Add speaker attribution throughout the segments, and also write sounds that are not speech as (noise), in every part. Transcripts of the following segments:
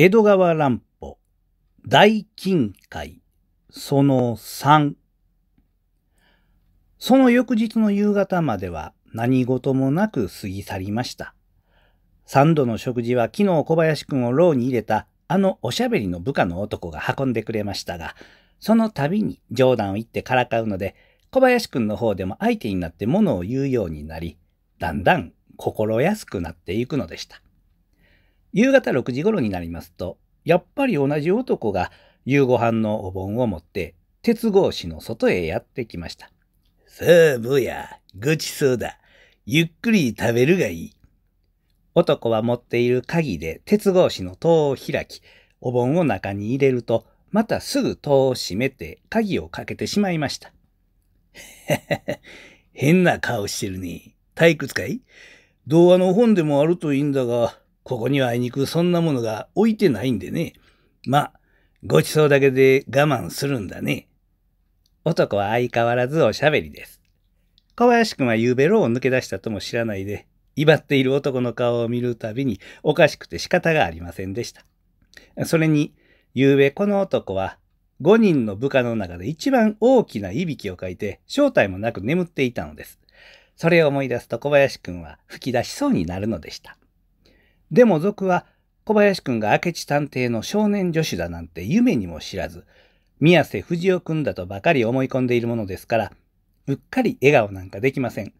Speaker 1: 江戸川乱歩、大金会、その3。その翌日の夕方までは何事もなく過ぎ去りました。三度の食事は昨日小林くんを牢に入れたあのおしゃべりの部下の男が運んでくれましたが、その度に冗談を言ってからかうので、小林くんの方でも相手になって物を言うようになり、だんだん心安くなっていくのでした。夕方6時頃になりますと、やっぱり同じ男が夕ご飯のお盆を持って、鉄格子の外へやってきました。さあ、坊や、ごちそうだ。ゆっくり食べるがいい。男は持っている鍵で鉄格子の戸を開き、お盆を中に入れると、またすぐ戸を閉めて鍵をかけてしまいました。(laughs) 変な顔してるね。退屈かい童話の本でもあるといいんだが、ここにはあいにくそんなものが置いてないんでね。まあ、ごちそうだけで我慢するんだね。男は相変わらずおしゃべりです。小林くんは夕べろを抜け出したとも知らないで、威張っている男の顔を見るたびにおかしくて仕方がありませんでした。それに、夕べこの男は5人の部下の中で一番大きないびきをかいて正体もなく眠っていたのです。それを思い出すと小林くんは吹き出しそうになるのでした。でも族は小林くんが明智探偵の少年助手だなんて夢にも知らず、宮瀬藤尾くんだとばかり思い込んでいるものですから、うっかり笑顔なんかできません。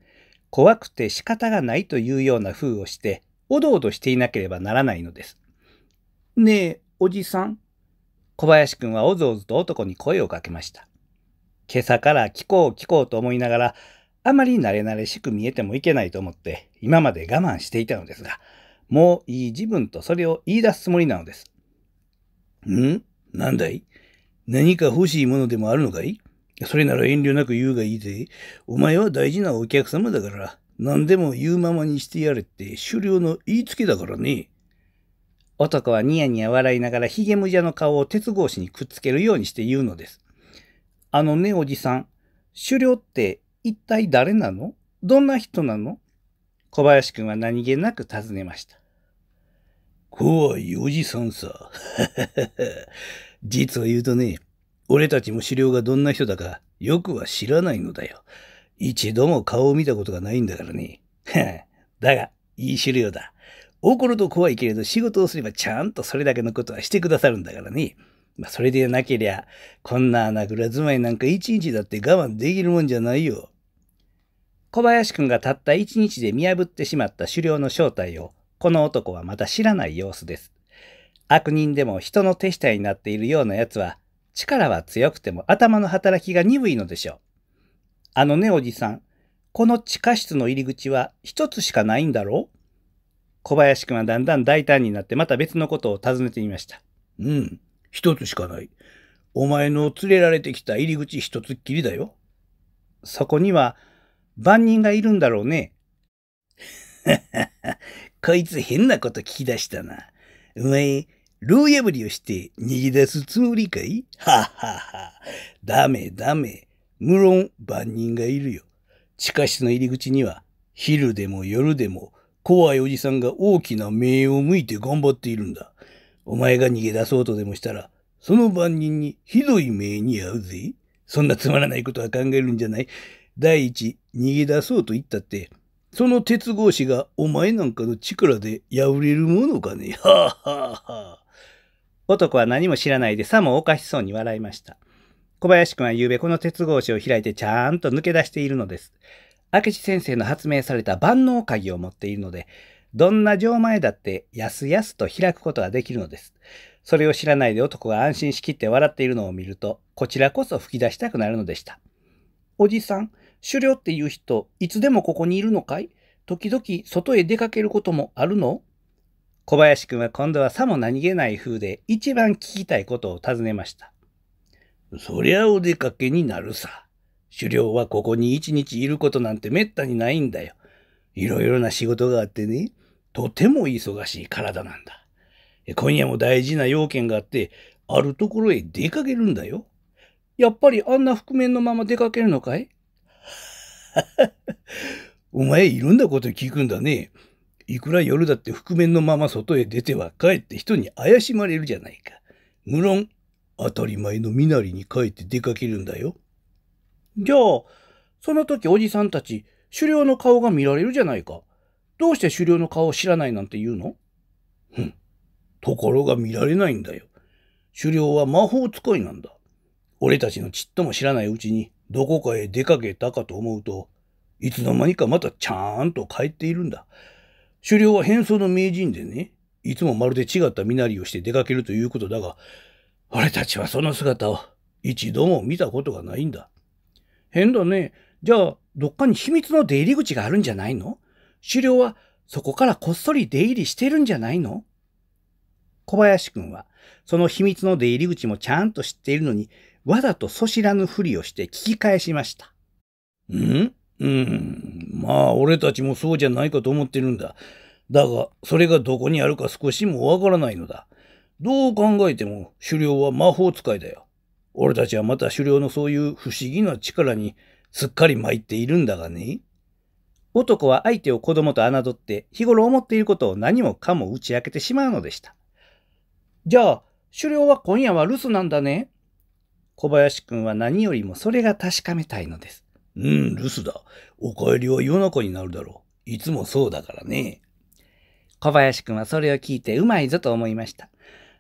Speaker 1: 怖くて仕方がないというような風をして、おどおどしていなければならないのです。ねえ、おじさん。小林くんはおぞおぞと男に声をかけました。今朝から聞こう聞こうと思いながら、あまり慣れ慣れしく見えてもいけないと思って、今まで我慢していたのですが、もういい自分とそれを言い出すつもりなのです。んなんだい何か欲しいものでもあるのかいそれなら遠慮なく言うがいいぜ。お前は大事なお客様だから、何でも言うままにしてやれって狩猟の言いつけだからね。男はニヤニヤ笑いながらヒゲムジャの顔を鉄格子にくっつけるようにして言うのです。あのねおじさん、狩猟って一体誰なのどんな人なの小林くんは何気なく尋ねました。怖いおじさんさ。(laughs) 実を言うとね、俺たちも狩猟がどんな人だかよくは知らないのだよ。一度も顔を見たことがないんだからね。(laughs) だが、いい狩猟だ。怒ると怖いけれど仕事をすればちゃんとそれだけのことはしてくださるんだからね。まあ、それでなけりゃ、こんな穴蔵住まいなんか一日だって我慢できるもんじゃないよ。小林くんがたった一日で見破ってしまった狩猟の正体を、この男はまた知らない様子です。悪人でも人の手下になっているような奴は、力は強くても頭の働きが鈍いのでしょう。あのね、おじさん。この地下室の入り口は一つしかないんだろう小林くんはだんだん大胆になってまた別のことを尋ねてみました。うん、一つしかない。お前の連れられてきた入り口一つっきりだよ。そこには、万人がいるんだろうね。(laughs) こいつ変なこと聞き出したな。お前、牢破りをして逃げ出すつもりかい (laughs) はっはっは。ダメダメ。無論、万人がいるよ。地下室の入り口には、昼でも夜でも、怖いおじさんが大きな目を向いて頑張っているんだ。お前が逃げ出そうとでもしたら、その万人にひどい目に遭うぜ。そんなつまらないことは考えるんじゃない。第一、逃げ出そうと言ったって、その鉄格子がお前なんかの力で破れるものかね。(laughs) はあ、はあはあ。男は何も知らないでさもおかしそうに笑いました。小林くんは昨夜この鉄格子を開いてちゃんと抜け出しているのです。明智先生の発明された万能鍵を持っているので、どんな錠前だってやすやすと開くことができるのです。それを知らないで男が安心しきって笑っているのを見ると、こちらこそ吹き出したくなるのでした。おじさん、狩猟っていう人、いつでもここにいるのかい時々外へ出かけることもあるの小林くんは今度はさも何気ない風で一番聞きたいことを尋ねました。そりゃお出かけになるさ。狩猟はここに一日いることなんてめったにないんだよ。いろいろな仕事があってね、とても忙しい体なんだ。今夜も大事な要件があって、あるところへ出かけるんだよ。やっぱりあんな覆面のまま出かけるのかい (laughs) お前いろんなこと聞くんだね。いくら夜だって覆面のまま外へ出ては帰って人に怪しまれるじゃないか。無論、当たり前の身なりに帰って出かけるんだよ。じゃあ、その時おじさんたち、狩猟の顔が見られるじゃないか。どうして狩猟の顔を知らないなんて言うのうん。ところが見られないんだよ。狩猟は魔法使いなんだ。俺たちのちっとも知らないうちにどこかへ出かけたかと思うと、いつの間にかまたちゃんと帰っているんだ。狩猟は変装の名人でね、いつもまるで違った身なりをして出かけるということだが、俺たちはその姿を一度も見たことがないんだ。変だね。じゃあ、どっかに秘密の出入り口があるんじゃないの狩猟はそこからこっそり出入りしてるんじゃないの小林くんは、その秘密の出入り口もちゃんと知っているのに、わざとそ知らぬふりをして聞き返しました。んうん。まあ、俺たちもそうじゃないかと思ってるんだ。だが、それがどこにあるか少しもわからないのだ。どう考えても狩猟は魔法使いだよ。俺たちはまた狩猟のそういう不思議な力にすっかり参っているんだがね。男は相手を子供と侮って日頃思っていることを何もかも打ち明けてしまうのでした。じゃあ、狩猟は今夜は留守なんだね。小林くんは何よりもそれが確かめたいのです。うん、留守だ。お帰りは夜中になるだろう。いつもそうだからね。小林くんはそれを聞いてうまいぞと思いました。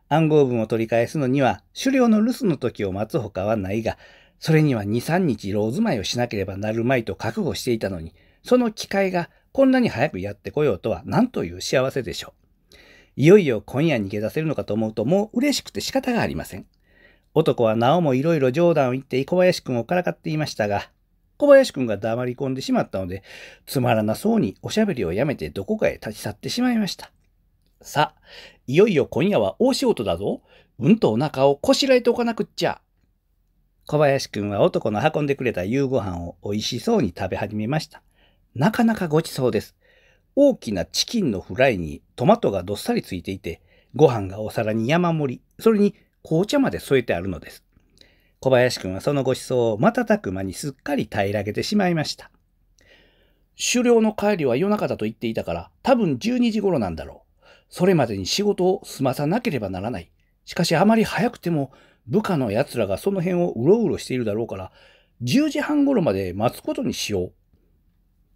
Speaker 1: 暗号文を取り返すのには狩猟の留守の時を待つほかはないが、それには2、3日ーズマイをしなければなるまいと覚悟していたのに、その機会がこんなに早くやってこようとは何という幸せでしょう。いよいよ今夜逃げ出せるのかと思うともう嬉しくて仕方がありません。男はなおもいろいろ冗談を言って小林くんをからかっていましたが、小林くんが黙り込んでしまったので、つまらなそうにおしゃべりをやめてどこかへ立ち去ってしまいました。さあ、いよいよ今夜は大仕事だぞ。うんとお腹をこしらえておかなくっちゃ。小林くんは男の運んでくれた夕ご飯を美味しそうに食べ始めました。なかなかごちそうです。大きなチキンのフライにトマトがどっさりついていて、ご飯がお皿に山盛り、それに紅茶まで添えてあるのです。小林くんはそのご馳走を瞬く間にすっかり平らげてしまいました。狩猟の帰りは夜中だと言っていたから、多分12時頃なんだろう。それまでに仕事を済まさなければならない。しかしあまり早くても部下の奴らがその辺をうろうろしているだろうから、10時半頃まで待つことにしよう。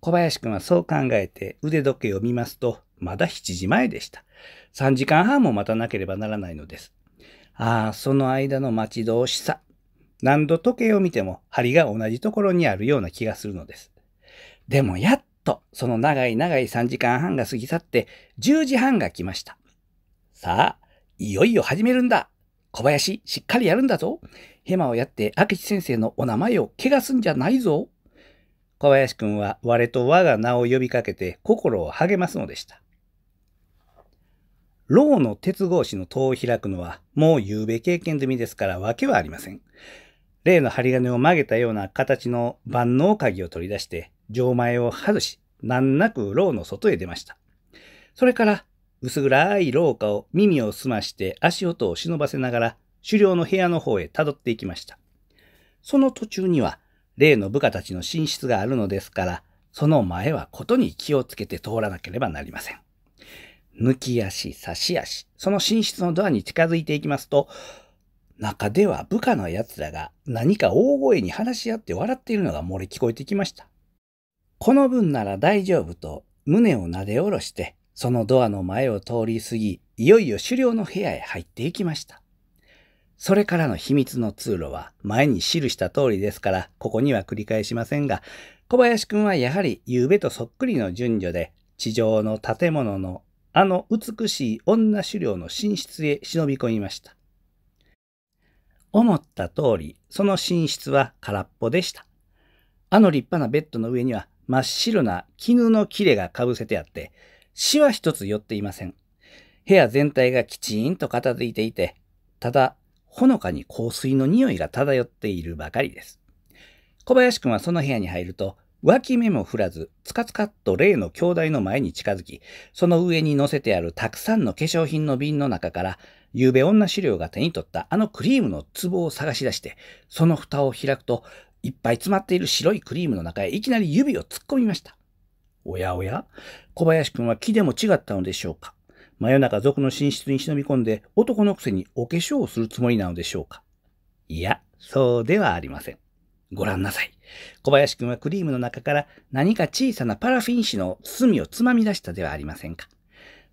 Speaker 1: 小林くんはそう考えて腕時計を見ますと、まだ7時前でした。3時間半も待たなければならないのです。ああ、その間の待ち遠しさ。何度時計を見ても針が同じところにあるような気がするのです。でもやっとその長い長い3時間半が過ぎ去って10時半が来ました。さあ、いよいよ始めるんだ。小林、しっかりやるんだぞ。ヘマをやって明智先生のお名前を怪我すんじゃないぞ。小林くんは我と我が名を呼びかけて心を励ますのでした。ーの鉄格子の戸を開くのは、もう夕べ経験済みですからわけはありません。例の針金を曲げたような形の万能鍵を取り出して、錠前を外し、難なく牢の外へ出ました。それから、薄暗い廊下を耳を澄まして足音を忍ばせながら、狩猟の部屋の方へ辿っていきました。その途中には、例の部下たちの寝室があるのですから、その前はことに気をつけて通らなければなりません。抜き足、差し足、その寝室のドアに近づいていきますと、中では部下の奴らが何か大声に話し合って笑っているのが漏れ聞こえてきました。この分なら大丈夫と胸をなで下ろして、そのドアの前を通り過ぎ、いよいよ狩猟の部屋へ入っていきました。それからの秘密の通路は前に記した通りですから、ここには繰り返しませんが、小林くんはやはり夕べとそっくりの順序で、地上の建物のあの美しい女狩猟の寝室へ忍び込みました。思った通り、その寝室は空っぽでした。あの立派なベッドの上には真っ白な絹の切れが被せてあって、死は一つ寄っていません。部屋全体がきちんと片付いていて、ただ、ほのかに香水の匂いが漂っているばかりです。小林くんはその部屋に入ると、脇目も振らず、つかつかっと例の兄弟の前に近づき、その上に乗せてあるたくさんの化粧品の瓶の中から、ゆうべ女資料が手に取ったあのクリームの壺を探し出して、その蓋を開くと、いっぱい詰まっている白いクリームの中へいきなり指を突っ込みました。おやおや小林くんは木でも違ったのでしょうか真夜中族の寝室に忍び込んで男のくせにお化粧をするつもりなのでしょうかいや、そうではありません。ご覧なさい。小林くんはクリームの中から何か小さなパラフィン紙の包みをつまみ出したではありませんか。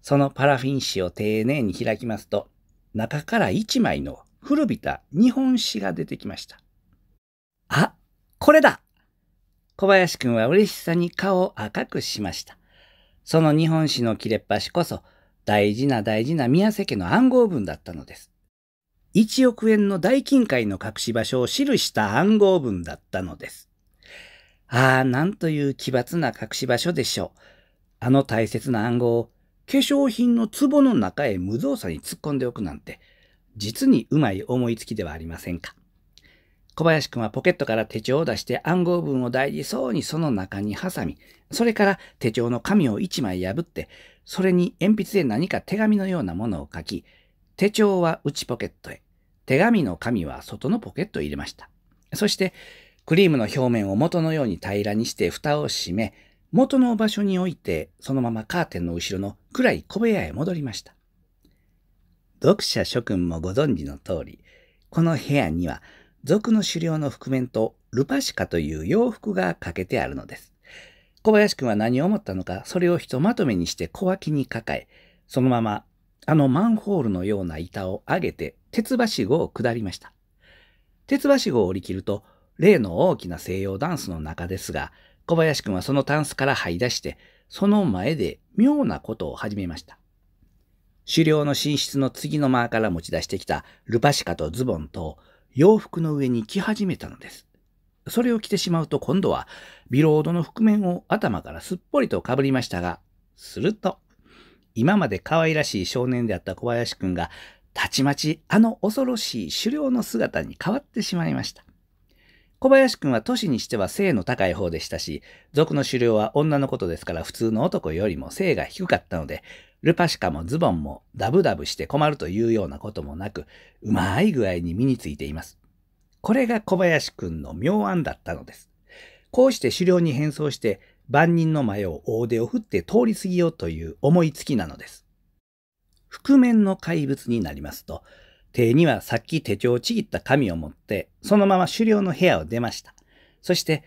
Speaker 1: そのパラフィン紙を丁寧に開きますと、中から一枚の古びた日本史が出てきました。あ、これだ小林くんは嬉しさに顔を赤くしました。その日本史の切れっ端こそ大事な大事な宮瀬家の暗号文だったのです。1億円の大金塊の隠し場所を記した暗号文だったのです。ああ、なんという奇抜な隠し場所でしょう。あの大切な暗号を化粧品の壺の中へ無造作に突っ込んでおくなんて、実にうまい思いつきではありませんか。小林くんはポケットから手帳を出して暗号文を大事そうにその中に挟み、それから手帳の紙を一枚破って、それに鉛筆で何か手紙のようなものを書き、手帳は内ポケットへ、手紙の紙は外のポケットを入れました。そして、クリームの表面を元のように平らにして蓋を閉め、元の場所に置いて、そのままカーテンの後ろの暗い小部屋へ戻りました。読者諸君もご存知の通り、この部屋には、俗の狩猟の覆面とルパシカという洋服がかけてあるのです。小林君は何を思ったのか、それをひとまとめにして小脇に抱え、そのままあのマンホールのような板を上げて鉄橋号を下りました。鉄橋号を降り切ると、例の大きな西洋ダンスの中ですが、小林くんはそのタンスから這い出して、その前で妙なことを始めました。狩猟の寝室の次の間から持ち出してきたルパシカとズボンと洋服の上に着始めたのです。それを着てしまうと今度はビロードの覆面を頭からすっぽりとかぶりましたが、すると、今まで可愛らしい少年であった小林くんが、たちまちあの恐ろしい狩猟の姿に変わってしまいました。小林くんは都市にしては性の高い方でしたし、族の狩猟は女のことですから普通の男よりも性が低かったので、ルパシカもズボンもダブダブして困るというようなこともなく、うまい具合に身についています。これが小林くんの妙案だったのです。こうして狩猟に変装して、万人の前を大手を振って通り過ぎようという思いつきなのです。覆面の怪物になりますと、手にはさっき手帳をちぎった紙を持って、そのまま狩猟の部屋を出ました。そして、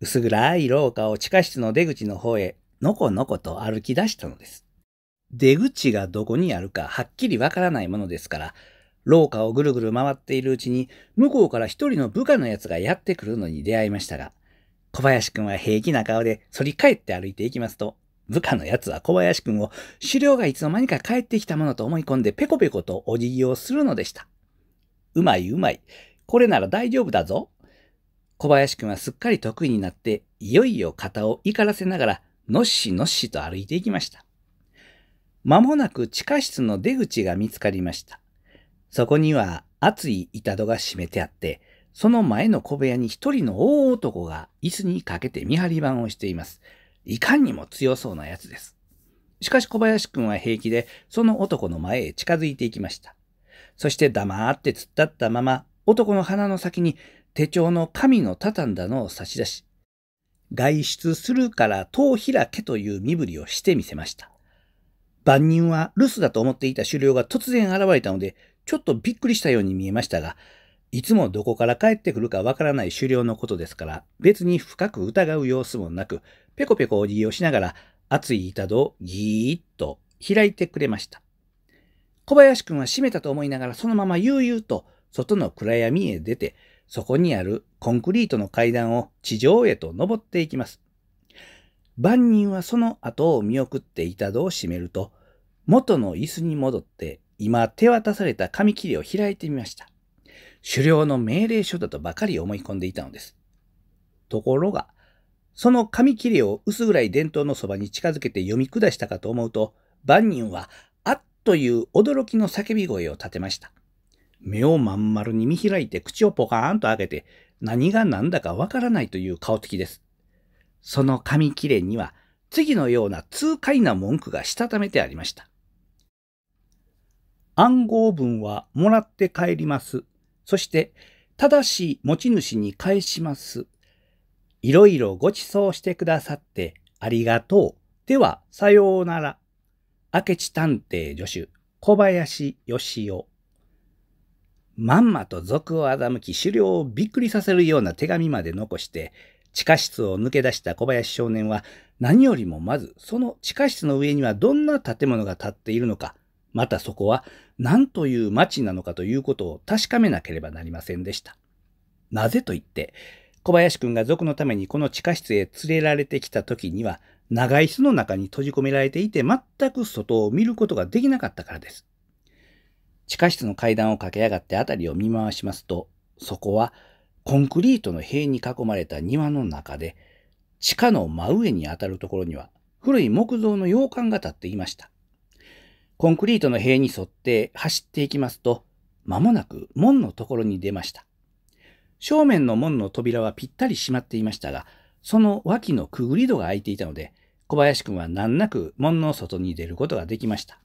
Speaker 1: 薄暗い廊下を地下室の出口の方へ、のこのこと歩き出したのです。出口がどこにあるかはっきりわからないものですから、廊下をぐるぐる回っているうちに、向こうから一人の部下のやつがやってくるのに出会いましたが、小林くんは平気な顔で反り返って歩いていきますと、部下の奴は小林くんを狩猟がいつの間にか帰ってきたものと思い込んでペコペコとお辞儀をするのでした。うまいうまい。これなら大丈夫だぞ。小林くんはすっかり得意になって、いよいよ肩を怒らせながら、のっしのっしと歩いていきました。まもなく地下室の出口が見つかりました。そこには熱い板戸が閉めてあって、その前の小部屋に一人の大男が椅子にかけて見張り番をしています。いかにも強そうなやつです。しかし小林くんは平気で、その男の前へ近づいていきました。そして黙って突っ立ったまま、男の鼻の先に手帳の紙の畳んだのを差し出し、外出するから戸開けという身振りをしてみせました。万人は留守だと思っていた狩猟が突然現れたので、ちょっとびっくりしたように見えましたが、いつもどこから帰ってくるかわからない狩猟のことですから、別に深く疑う様子もなく、ペコペコお辞儀をしながら、熱い板戸をぎーっと開いてくれました。小林くんは閉めたと思いながら、そのまま悠々と外の暗闇へ出て、そこにあるコンクリートの階段を地上へと登っていきます。番人はその後を見送って板戸を閉めると、元の椅子に戻って、今手渡された紙切れを開いてみました。狩猟の命令書だとばかり思い込んでいたのです。ところが、その紙切れを薄暗い伝統のそばに近づけて読み下したかと思うと、万人は、あっという驚きの叫び声を立てました。目をまん丸に見開いて口をポカーンと開けて、何が何だかわからないという顔つきです。その紙切れには、次のような痛快な文句がしたためてありました。暗号文はもらって帰ります。そして、ただし持ち主に返します。いろいろご馳走してくださってありがとう。では、さようなら。明智探偵助手、小林義雄。まんまと賊を欺き、狩猟をびっくりさせるような手紙まで残して、地下室を抜け出した小林少年は、何よりもまず、その地下室の上にはどんな建物が建っているのか、またそこは何という町なのかということを確かめなければなりませんでした。なぜと言って、小林くんが族のためにこの地下室へ連れられてきた時には、長い巣の中に閉じ込められていて全く外を見ることができなかったからです。地下室の階段を駆け上がって辺りを見回しますと、そこはコンクリートの塀に囲まれた庭の中で、地下の真上にあたるところには古い木造の洋館が建っていました。コンクリートの塀に沿って走っていきますと、間もなく門のところに出ました。正面の門の扉はぴったり閉まっていましたが、その脇のくぐり戸が開いていたので、小林くんは難なく門の外に出ることができました。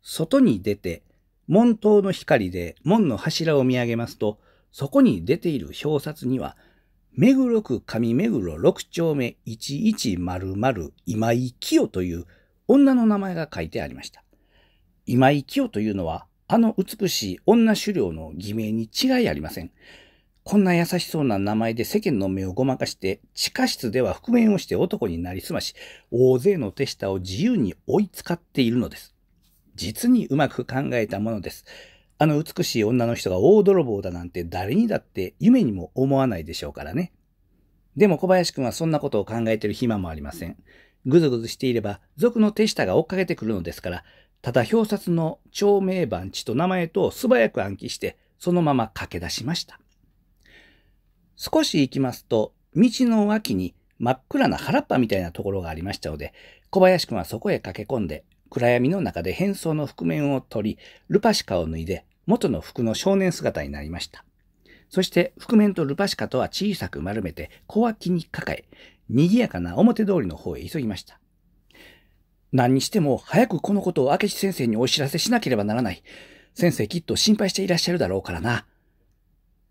Speaker 1: 外に出て、門頭の光で門の柱を見上げますと、そこに出ている表札には、目黒区上目黒六丁目1100今井清という女の名前が書いてありました。今生きよというのは、あの美しい女狩猟の偽名に違いありません。こんな優しそうな名前で世間の目をごまかして、地下室では覆面をして男になりすまし、大勢の手下を自由に追いつかっているのです。実にうまく考えたものです。あの美しい女の人が大泥棒だなんて誰にだって夢にも思わないでしょうからね。でも小林くんはそんなことを考えている暇もありません。ぐずぐずしていれば、族の手下が追っかけてくるのですから、ただ表札の町名番地と名前と素早く暗記して、そのまま駆け出しました。少し行きますと、道の脇に真っ暗な原っぱみたいなところがありましたので、小林くんはそこへ駆け込んで、暗闇の中で変装の覆面を取り、ルパシカを脱いで、元の服の少年姿になりました。そして覆面とルパシカとは小さく丸めて小脇に抱え、賑やかな表通りの方へ急ぎました。何にしても早くこのことを明智先生にお知らせしなければならない。先生きっと心配していらっしゃるだろうからな。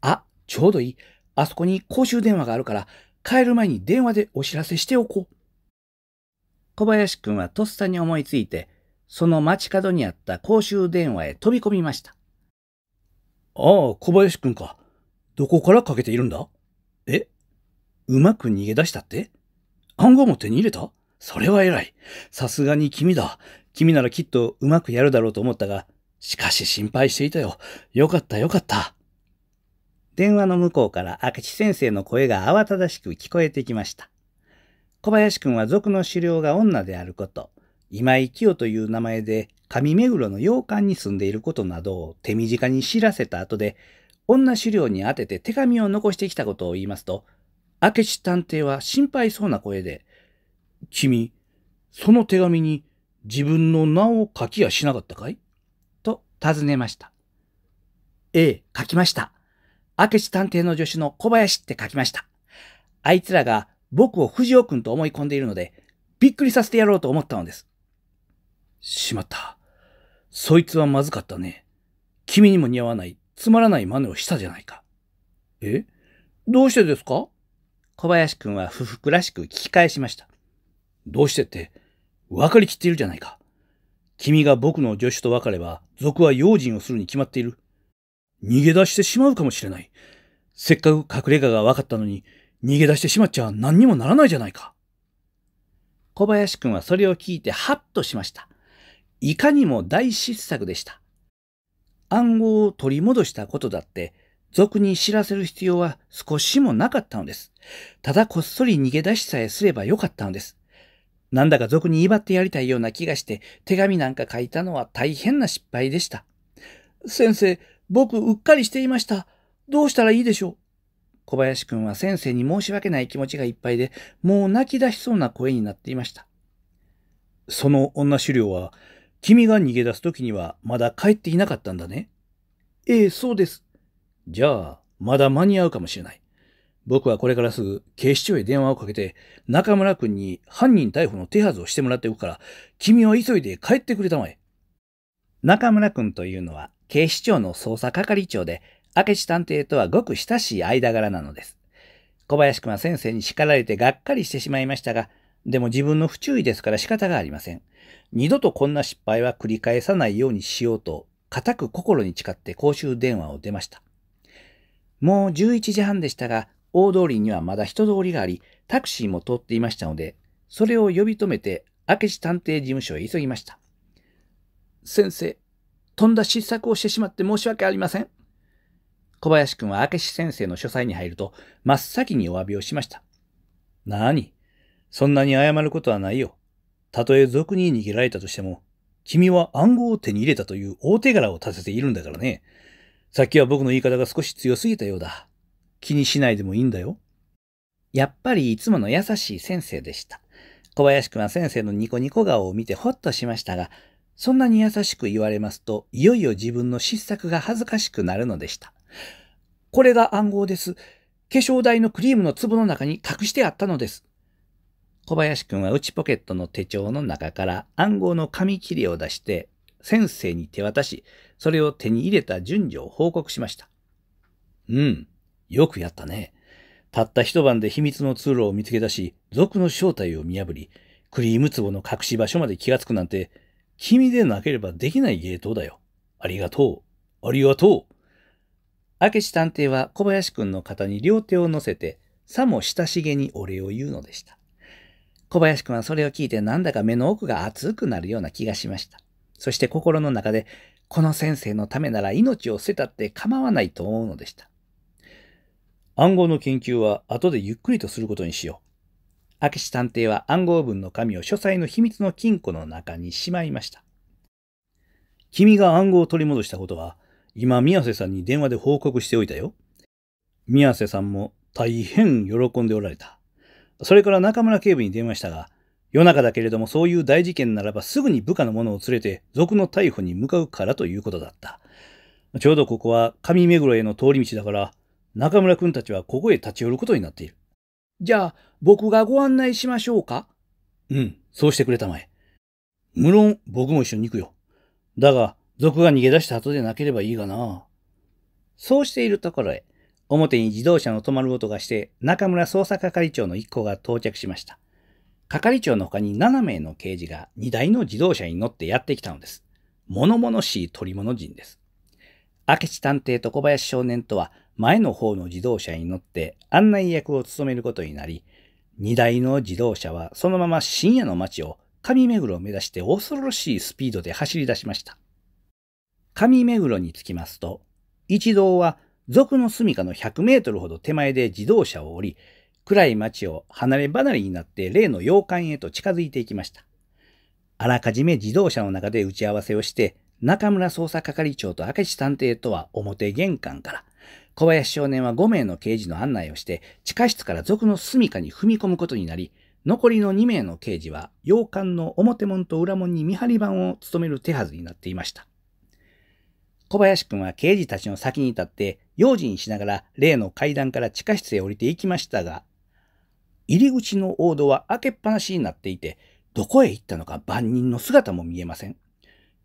Speaker 1: あ、ちょうどいい。あそこに公衆電話があるから、帰る前に電話でお知らせしておこう。小林くんはとっさに思いついて、その街角にあった公衆電話へ飛び込みました。ああ、小林くんか。どこからかけているんだえうまく逃げ出したって暗号も手に入れたそれは偉い。さすがに君だ。君ならきっとうまくやるだろうと思ったが、しかし心配していたよ。よかったよかった。電話の向こうから明智先生の声が慌ただしく聞こえてきました。小林くんは族の狩猟が女であること、今井清という名前で上目黒の洋館に住んでいることなどを手短に知らせた後で、女狩猟に宛てて手紙を残してきたことを言いますと、明智探偵は心配そうな声で、君、その手紙に自分の名を書きやしなかったかいと尋ねました。ええ、書きました。明智探偵の助手の小林って書きました。あいつらが僕を藤尾くんと思い込んでいるので、びっくりさせてやろうと思ったのです。しまった。そいつはまずかったね。君にも似合わない、つまらない真似をしたじゃないか。えどうしてですか小林くんは不服らしく聞き返しました。どうしてって、分かりきっているじゃないか。君が僕の助手と別れば、賊は用心をするに決まっている。逃げ出してしまうかもしれない。せっかく隠れ家が分かったのに、逃げ出してしまっちゃ何にもならないじゃないか。小林くんはそれを聞いてハッとしました。いかにも大失策でした。暗号を取り戻したことだって、俗に知らせる必要は少しもなかったのです。ただこっそり逃げ出しさえすればよかったのです。なんだか俗に威張ってやりたいような気がして、手紙なんか書いたのは大変な失敗でした。先生、僕うっかりしていました。どうしたらいいでしょう小林くんは先生に申し訳ない気持ちがいっぱいで、もう泣き出しそうな声になっていました。その女狩猟は、君が逃げ出す時にはまだ帰っていなかったんだね。ええ、そうです。じゃあ、まだ間に合うかもしれない。僕はこれからすぐ警視庁へ電話をかけて、中村君に犯人逮捕の手はずをしてもらっておくから、君は急いで帰ってくれたまえ。中村君というのは、警視庁の捜査係長で、明智探偵とはごく親しい間柄なのです。小林君は先生に叱られてがっかりしてしまいましたが、でも自分の不注意ですから仕方がありません。二度とこんな失敗は繰り返さないようにしようと、固く心に誓って公衆電話を出ました。もう11時半でしたが、大通りにはまだ人通りがあり、タクシーも通っていましたので、それを呼び止めて、明智探偵事務所へ急ぎました。先生、とんだ失策をしてしまって申し訳ありません。小林君は明智先生の書斎に入ると、真っ先にお詫びをしました。なにそんなに謝ることはないよ。たとえ俗に逃げられたとしても、君は暗号を手に入れたという大手柄を立てているんだからね。さっきは僕の言い方が少し強すぎたようだ。気にしないでもいいんだよ。やっぱりいつもの優しい先生でした。小林くんは先生のニコニコ顔を見てほっとしましたが、そんなに優しく言われますと、いよいよ自分の失策が恥ずかしくなるのでした。これが暗号です。化粧台のクリームの粒の中に隠してあったのです。小林くんは内ポケットの手帳の中から暗号の紙切りを出して、先生に手渡し、それを手に入れた順序を報告しました。うん。よくやったね。たった一晩で秘密の通路を見つけ出し、族の正体を見破り、クリーム壺の隠し場所まで気がつくなんて、君でなければできない芸当だよ。ありがとう。ありがとう。明智探偵は小林くんの肩に両手を乗せて、さも親しげにお礼を言うのでした。小林くんはそれを聞いてなんだか目の奥が熱くなるような気がしました。そして心の中で、この先生のためなら命を捨てたって構わないと思うのでした。暗号の研究は後でゆっくりとすることにしよう。明智探偵は暗号文の紙を書斎の秘密の金庫の中にしまいました。君が暗号を取り戻したことは、今宮瀬さんに電話で報告しておいたよ。宮瀬さんも大変喜んでおられた。それから中村警部に電話したが、夜中だけれどもそういう大事件ならばすぐに部下の者を連れて賊の逮捕に向かうからということだった。ちょうどここは上目黒への通り道だから、中村くんたちはここへ立ち寄ることになっている。じゃあ、僕がご案内しましょうかうん、そうしてくれたまえ。無論、僕も一緒に行くよ。だが、賊が逃げ出した後でなければいいがな。そうしているところへ、表に自動車の止まる音がして、中村捜査係長の一行が到着しました。係長の他に7名の刑事が2台の自動車に乗ってやってきたのです。物々しい取り物人です。明智探偵と小林少年とは前の方の自動車に乗って案内役を務めることになり、荷台の自動車はそのまま深夜の街を上目黒を目指して恐ろしいスピードで走り出しました。上目黒に着きますと、一同は俗の住処の100メートルほど手前で自動車を降り、暗い街を離れ離れになって例の洋館へと近づいていきました。あらかじめ自動車の中で打ち合わせをして、中村捜査係長と明智探偵とは表玄関から、小林少年は5名の刑事の案内をして、地下室から賊の住処に踏み込むことになり、残りの2名の刑事は、洋館の表門と裏門に見張り番を務める手はずになっていました。小林くんは刑事たちの先に立って、用心しながら例の階段から地下室へ降りていきましたが、入り口の大戸は開けっぱなしになっていて、どこへ行ったのか万人の姿も見えません。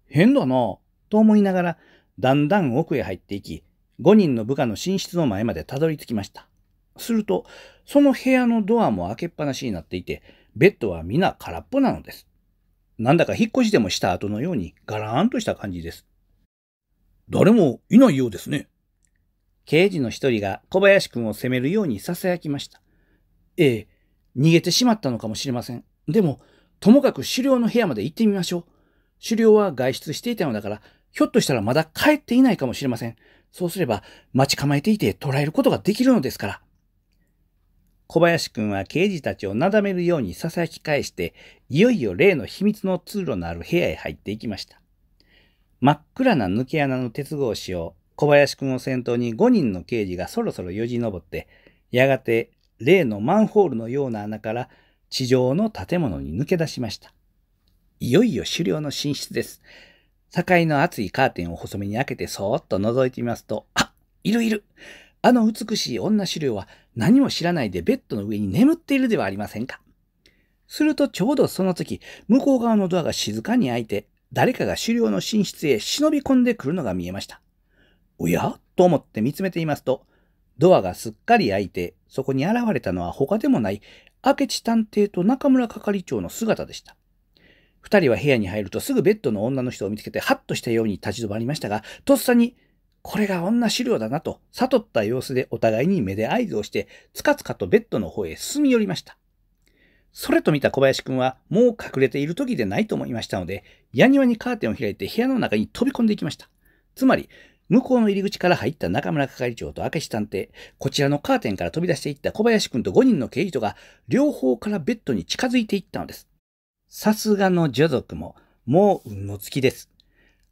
Speaker 1: 変だなぁ、と思いながら、だんだん奥へ入っていき、5人の部下の寝室の前までたどり着きました。すると、その部屋のドアも開けっぱなしになっていて、ベッドは皆空っぽなのです。なんだか引っ越しでもした後のようにガラーンとした感じです。誰もいないようですね。刑事の一人が小林君を責めるように囁きました。ええ、逃げてしまったのかもしれません。でも、ともかく狩猟の部屋まで行ってみましょう。狩猟は外出していたのだから、ひょっとしたらまだ帰っていないかもしれません。そうすれば待ち構えていて捉えることができるのですから。小林くんは刑事たちをなだめるように囁き返して、いよいよ例の秘密の通路のある部屋へ入っていきました。真っ暗な抜け穴の鉄格子を小林くんを先頭に5人の刑事がそろそろよじ登って、やがて例のマンホールのような穴から地上の建物に抜け出しました。いよいよ狩猟の寝室です。境の厚いカーテンを細めに開けてそーっと覗いてみますと、あ、いるいる。あの美しい女狩猟は何も知らないでベッドの上に眠っているではありませんか。するとちょうどその時、向こう側のドアが静かに開いて、誰かが狩猟の寝室へ忍び込んでくるのが見えました。おやと思って見つめていますと、ドアがすっかり開いて、そこに現れたのは他でもない、明智探偵と中村係長の姿でした。二人は部屋に入るとすぐベッドの女の人を見つけてハッとしたように立ち止まりましたが、とっさに、これが女資料だなと悟った様子でお互いに目で合図をして、つかつかとベッドの方へ進み寄りました。それと見た小林くんはもう隠れている時でないと思いましたので、屋庭にカーテンを開いて部屋の中に飛び込んでいきました。つまり、向こうの入り口から入った中村係長と明石探偵、こちらのカーテンから飛び出していった小林くんと5人の刑事とが、両方からベッドに近づいていったのです。さすがの女族も、もう運のつきです。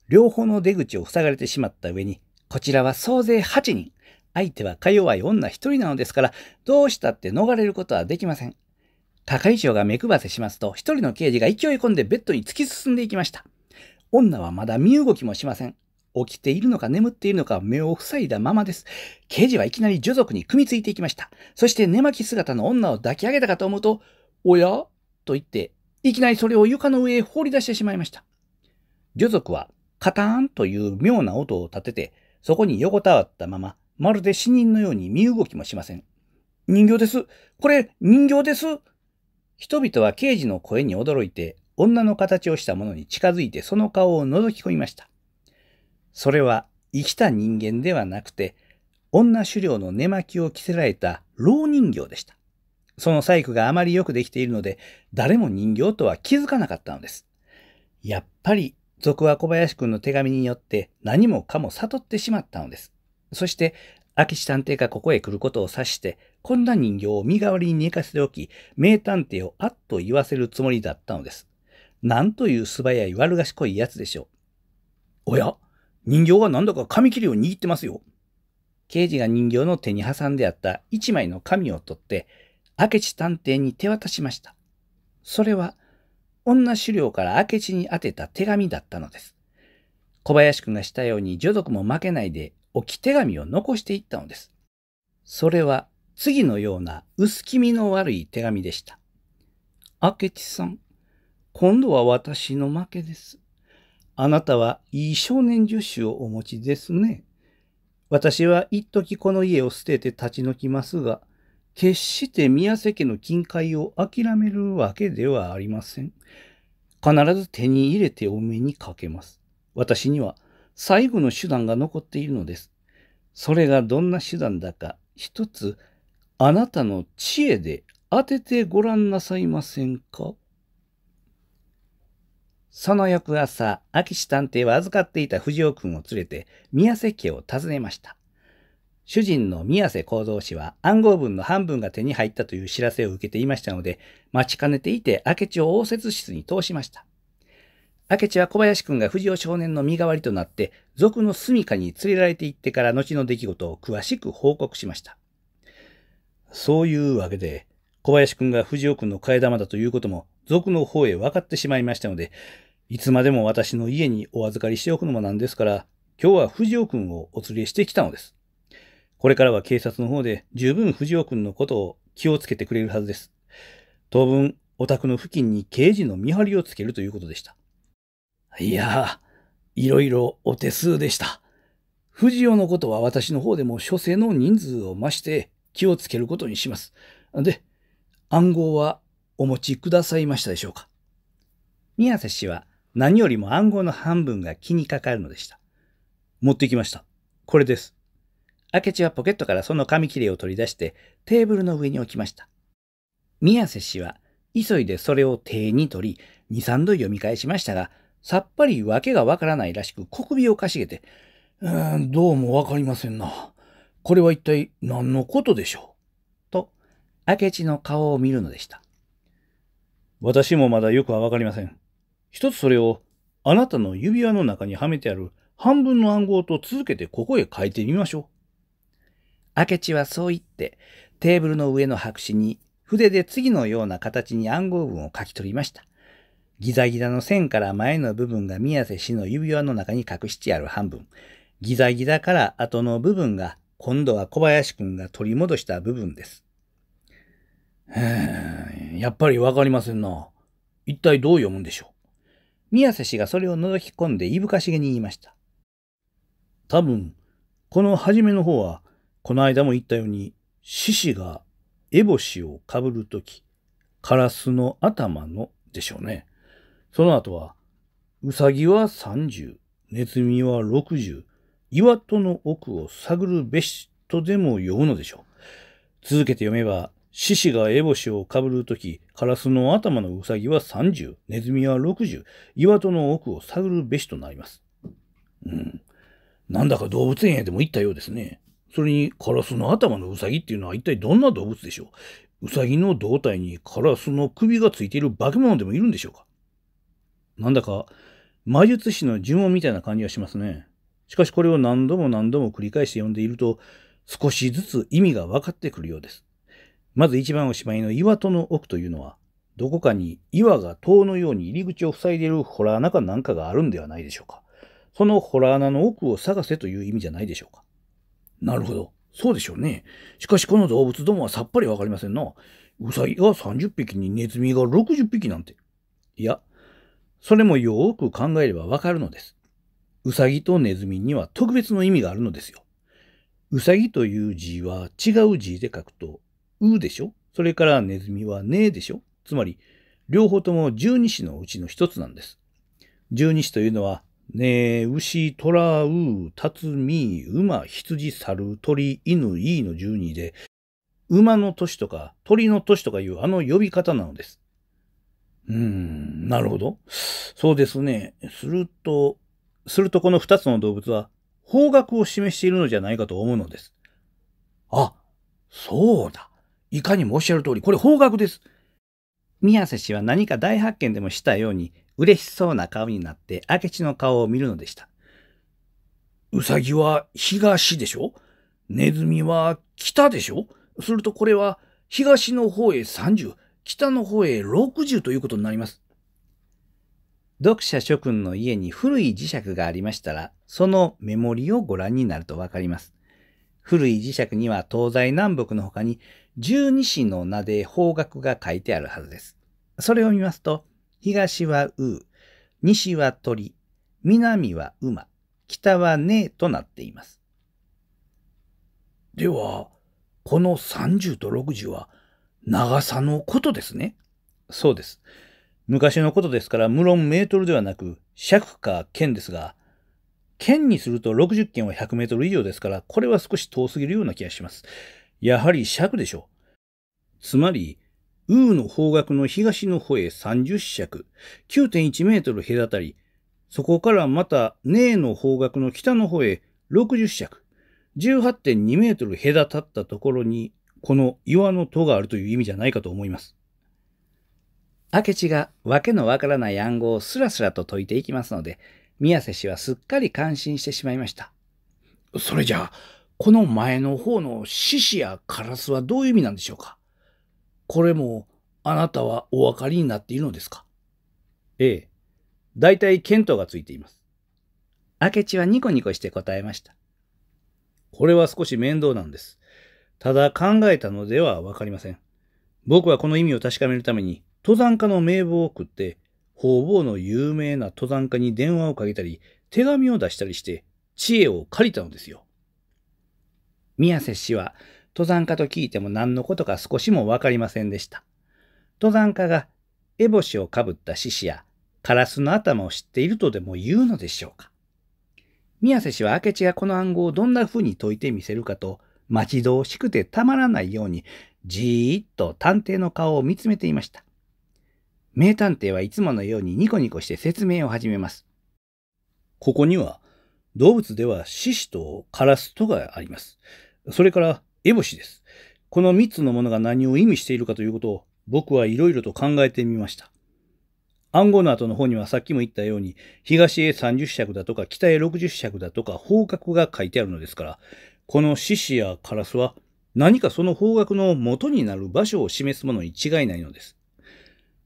Speaker 1: 両方の出口を塞がれてしまった上に、こちらは総勢8人、相手はか弱い女1人なのですから、どうしたって逃れることはできません。高井町が目配せしますと、一人の刑事が勢い込んでベッドに突き進んでいきました。女はまだ身動きもしません。起きているのか眠っているのか目を塞いだままです。刑事はいきなり女族に組みついていきました。そして寝巻き姿の女を抱き上げたかと思うと、おやと言っていきなりそれを床の上へ放り出してしまいました。女族はカターンという妙な音を立てて、そこに横たわったまま、まるで死人のように身動きもしません。人形です。これ、人形です。人々は刑事の声に驚いて、女の形をしたものに近づいてその顔を覗き込みました。それは生きた人間ではなくて、女狩猟の寝巻きを着せられた老人形でした。その細工があまりよくできているので、誰も人形とは気づかなかったのです。やっぱり、俗は小林くんの手紙によって何もかも悟ってしまったのです。そして、明智探偵がここへ来ることを察して、こんな人形を身代わりに寝かせておき、名探偵をあっと言わせるつもりだったのです。なんという素早い悪賢いやつでしょう。おや人形がなんだか紙切りを握ってますよ。刑事が人形の手に挟んであった一枚の紙を取って、明智探偵に手渡しました。それは、女狩猟から明智に宛てた手紙だったのです。小林くんがしたように女族も負けないで置き手紙を残していったのです。それは次のような薄気味の悪い手紙でした。明智さん、今度は私の負けです。あなたはいい少年助手をお持ちですね。私は一時この家を捨てて立ち退きますが、決して宮瀬家の金塊を諦めるわけではありません。必ず手に入れてお目にかけます。私には最後の手段が残っているのです。それがどんな手段だか、一つ、あなたの知恵で当ててごらんなさいませんか。その翌朝、秋志探偵は預かっていた藤尾君を連れて、宮瀬家を訪ねました。主人の宮瀬幸三氏は暗号文の半分が手に入ったという知らせを受けていましたので、待ちかねていて明智を応接室に通しました。明智は小林くんが藤尾少年の身代わりとなって、賊の住処に連れられて行ってから後の出来事を詳しく報告しました。そういうわけで、小林くんが藤尾くんの替え玉だということも、族の方へ分かってしまいましたので、いつまでも私の家にお預かりしておくのもなんですから、今日は藤尾くんをお連れしてきたのです。これからは警察の方で十分藤尾くんのことを気をつけてくれるはずです。当分、お宅の付近に刑事の見張りをつけるということでした。いやいろいろお手数でした。藤尾のことは私の方でも諸生の人数を増して気をつけることにします。で、暗号はお持ちくださいましたでしょうか宮瀬氏は何よりも暗号の半分が気にかかるのでした。持ってきました。これです。明智はポケットからその紙切れを取り出してテーブルの上に置きました。宮瀬氏は急いでそれを手に取り、二三度読み返しましたが、さっぱり訳がわからないらしく小首をかしげて、うーん、どうもわかりませんな。これは一体何のことでしょうと、明智の顔を見るのでした。私もまだよくはわかりません。一つそれを、あなたの指輪の中にはめてある半分の暗号と続けてここへ書いてみましょう。明智はそう言って、テーブルの上の白紙に筆で次のような形に暗号文を書き取りました。ギザギザの線から前の部分が宮瀬氏の指輪の中に隠してある半分。ギザギザから後の部分が今度は小林くんが取り戻した部分です。やっぱりわかりませんな。一体どう読むんでしょう。宮瀬氏がそれを覗き込んでいぶかしげに言いました。多分、この初めの方は、この間も言ったように、獅子が烏帽子をかぶるとき、カラスの頭のでしょうね。その後は、ウサギは30、ネズミは60、岩戸の奥を探るべしとでも呼ぶのでしょう。続けて読めば、獅子が烏帽子をかぶるとき、カラスの頭のウサギは30、ネズミは60、岩戸の奥を探るべしとなります。うん。なんだか動物園へでも行ったようですね。それにカラスの頭のウサギっていうのは一体どんな動物でしょうウサギの胴体にカラスの首がついている化け物でもいるんでしょうかなんだか魔術師の呪文みたいな感じがしますね。しかしこれを何度も何度も繰り返して読んでいると少しずつ意味が分かってくるようです。まず一番おしまいの岩戸の奥というのはどこかに岩が塔のように入り口を塞いでいるホラー穴かなんかがあるんではないでしょうか。その洞穴の奥を探せという意味じゃないでしょうか。なるほど。そうでしょうね。しかしこの動物どもはさっぱりわかりませんな。ウサギが30匹にネズミが60匹なんて。いや、それもよーく考えればわかるのです。ウサギとネズミには特別の意味があるのですよ。ウサギという字は違う字で書くと、うでしょそれからネズミはねえでしょつまり、両方とも十二支のうちの一つなんです。十二支というのはねえ、牛、虎、う、たつみ、馬、羊、猿、鳥、犬、イーの12で、馬の年とか鳥の年とかいうあの呼び方なのです。うーん、なるほど。そうですね。すると、するとこの2つの動物は方角を示しているのじゃないかと思うのです。あ、そうだ。いかにもおっしゃる通り、これ方角です。宮瀬氏は何か大発見でもしたように、嬉しそうな顔になって明智の顔を見るのでした。うさぎは東でしょネズミは北でしょするとこれは東の方へ30、北の方へ60ということになります。読者諸君の家に古い磁石がありましたら、そのメモリをご覧になるとわかります。古い磁石には東西南北の他に十二支の名で方角が書いてあるはずです。それを見ますと、東はう、西は鳥、南は馬、北はねとなっています。では、この三十と六十は長さのことですね。そうです。昔のことですから、無論メートルではなく、尺か剣ですが、剣にすると六十剣は百メートル以上ですから、これは少し遠すぎるような気がします。やはり尺でしょう。つまり、ウーの方角の東の方へ30尺、9.1メートル隔たり、そこからまたネーの方角の北の方へ60尺、18.2メートル隔たったところに、この岩の戸があるという意味じゃないかと思います。明智がわけのわからない暗号をスラスラと解いていきますので、宮瀬氏はすっかり感心してしまいました。それじゃあ、この前の方の獅子やカラスはどういう意味なんでしょうかこれもあなたはお分かりになっているのですかええ。大体見当がついています。明智はニコニコして答えました。これは少し面倒なんです。ただ考えたのではわかりません。僕はこの意味を確かめるために、登山家の名簿を送って、方々の有名な登山家に電話をかけたり、手紙を出したりして、知恵を借りたのですよ。宮瀬氏は、登山家と聞いても何のことか少しもわかりませんでした。登山家が、烏帽子をかぶった獅子や、カラスの頭を知っているとでも言うのでしょうか。宮瀬氏は明智がこの暗号をどんな風に解いてみせるかと、待ち遠しくてたまらないように、じーっと探偵の顔を見つめていました。名探偵はいつものようにニコニコして説明を始めます。ここには、動物では獅子とカラスとがあります。それから、エボシです。この三つのものが何を意味しているかということを僕はいろいろと考えてみました。暗号の後の方にはさっきも言ったように、東へ30尺だとか北へ60尺だとか方角が書いてあるのですから、この獅子やカラスは何かその方角の元になる場所を示すものに違いないのです。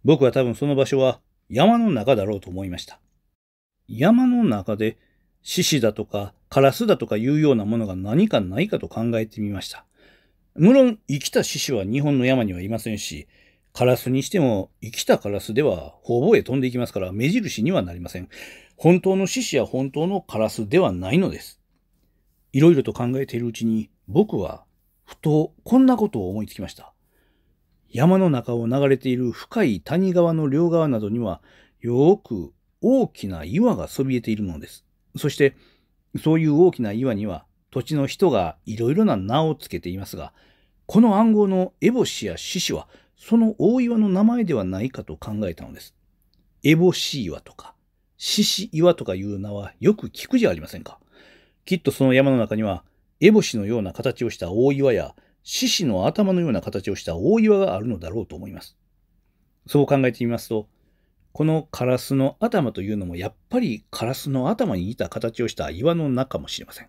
Speaker 1: 僕は多分その場所は山の中だろうと思いました。山の中で獅子だとかカラスだとかいうようなものが何かないかと考えてみました。無論、生きた獅子は日本の山にはいませんし、カラスにしても生きたカラスでは方々へ飛んでいきますから目印にはなりません。本当の獅子や本当のカラスではないのです。いろいろと考えているうちに僕はふとこんなことを思いつきました。山の中を流れている深い谷川の両側などにはよーく大きな岩がそびえているのです。そしてそういう大きな岩には土地の人がいろいろな名を付けていますが、この暗号のエボシや獅子は、その大岩の名前ではないかと考えたのです。エボシ岩とか、獅子岩とかいう名はよく聞くじゃありませんか。きっとその山の中には、エボシのような形をした大岩や、獅子の頭のような形をした大岩があるのだろうと思います。そう考えてみますと、このカラスの頭というのもやっぱりカラスの頭に似た形をした岩の中かもしれません。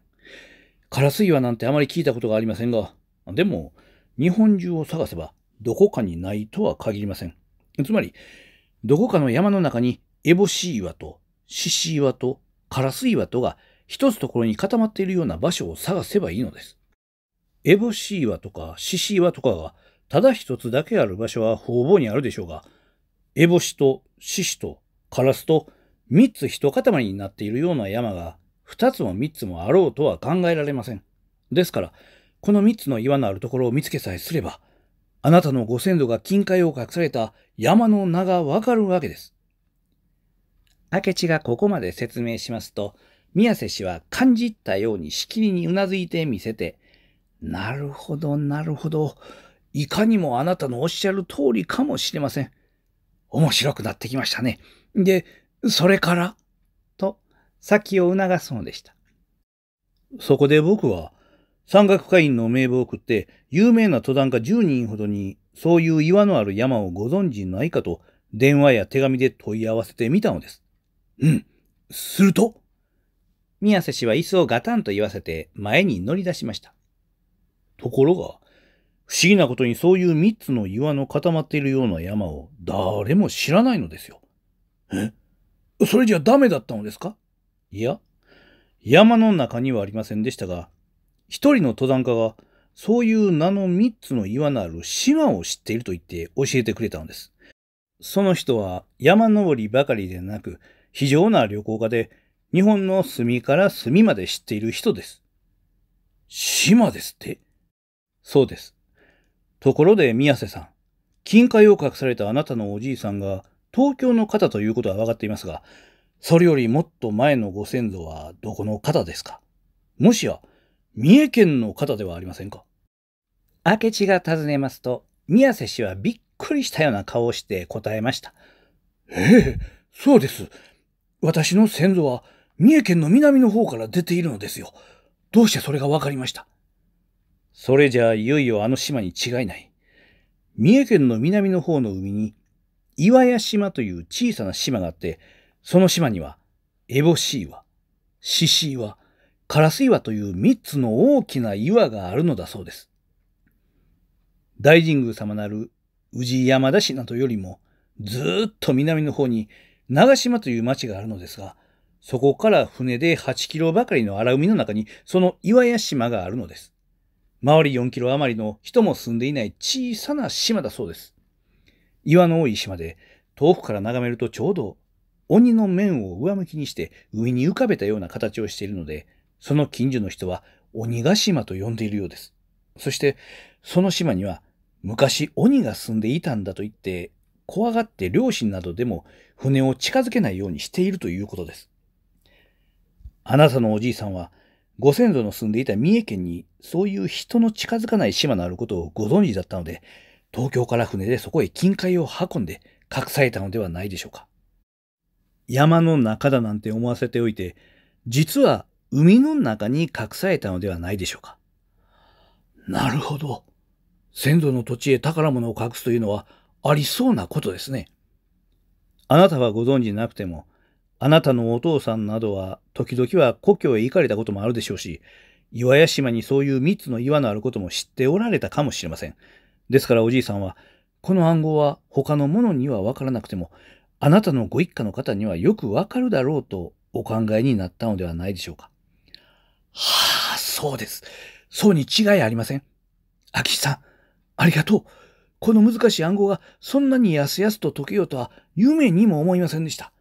Speaker 1: カラス岩なんてあまり聞いたことがありませんが、でも日本中を探せばどこかにないとは限りません。つまり、どこかの山の中にエボシ岩とシシ岩とカラス岩とが一つところに固まっているような場所を探せばいいのです。エボシ岩とかシシ岩とかがただ一つだけある場所は方々にあるでしょうが、烏帽子と獅子とカラスと3つ一塊になっているような山が2つも3つもあろうとは考えられません。ですから、この3つの岩のあるところを見つけさえすれば、あなたのご先祖が金塊を隠された山の名がわかるわけです。明智がここまで説明しますと、宮瀬氏は感じったようにしきりにうなずいてみせて、なるほど、なるほど。いかにもあなたのおっしゃる通りかもしれません。面白くなってきましたね。で、それからと、先を促すのでした。そこで僕は、山岳会員の名簿を送って、有名な登山家10人ほどに、そういう岩のある山をご存知ないかと、電話や手紙で問い合わせてみたのです。うん。すると宮瀬氏は椅子をガタンと言わせて前に乗り出しました。ところが、不思議なことにそういう三つの岩の固まっているような山を誰も知らないのですよ。えそれじゃダメだったのですかいや、山の中にはありませんでしたが、一人の登山家がそういう名の三つの岩のある島を知っていると言って教えてくれたのです。その人は山登りばかりでなく、非常な旅行家で、日本の隅から隅まで知っている人です。島ですってそうです。ところで、宮瀬さん。金塊を隠されたあなたのおじいさんが東京の方ということは分かっていますが、それよりもっと前のご先祖はどこの方ですかもしや、三重県の方ではありませんか明智が尋ねますと、宮瀬氏はびっくりしたような顔をして答えました。ええ、そうです。私の先祖は三重県の南の方から出ているのですよ。どうしてそれが分かりましたそれじゃあいよいよあの島に違いない。三重県の南の方の海に、岩屋島という小さな島があって、その島には、エボシ岩、シシ岩、カラス岩という三つの大きな岩があるのだそうです。大神宮様なる宇治山田市などよりも、ずっと南の方に長島という町があるのですが、そこから船で8キロばかりの荒海の中に、その岩屋島があるのです。周り4キロ余りの人も住んでいない小さな島だそうです。岩の多い島で、遠くから眺めるとちょうど鬼の面を上向きにして上に浮かべたような形をしているので、その近所の人は鬼ヶ島と呼んでいるようです。そして、その島には昔鬼が住んでいたんだと言って、怖がって両親などでも船を近づけないようにしているということです。あなたのおじいさんは、ご先祖の住んでいた三重県にそういう人の近づかない島のあることをご存知だったので、東京から船でそこへ金塊を運んで隠されたのではないでしょうか。山の中だなんて思わせておいて、実は海の中に隠されたのではないでしょうか。なるほど。先祖の土地へ宝物を隠すというのはありそうなことですね。あなたはご存知なくても、あなたのお父さんなどは時々は故郷へ行かれたこともあるでしょうし、岩屋島にそういう三つの岩のあることも知っておられたかもしれません。ですからおじいさんは、この暗号は他の者にはわからなくても、あなたのご一家の方にはよくわかるだろうとお考えになったのではないでしょうか。はあ、そうです。そうに違いありません。秋キさん、ありがとう。この難しい暗号がそんなにやすやすと解けようとは夢にも思いませんでした。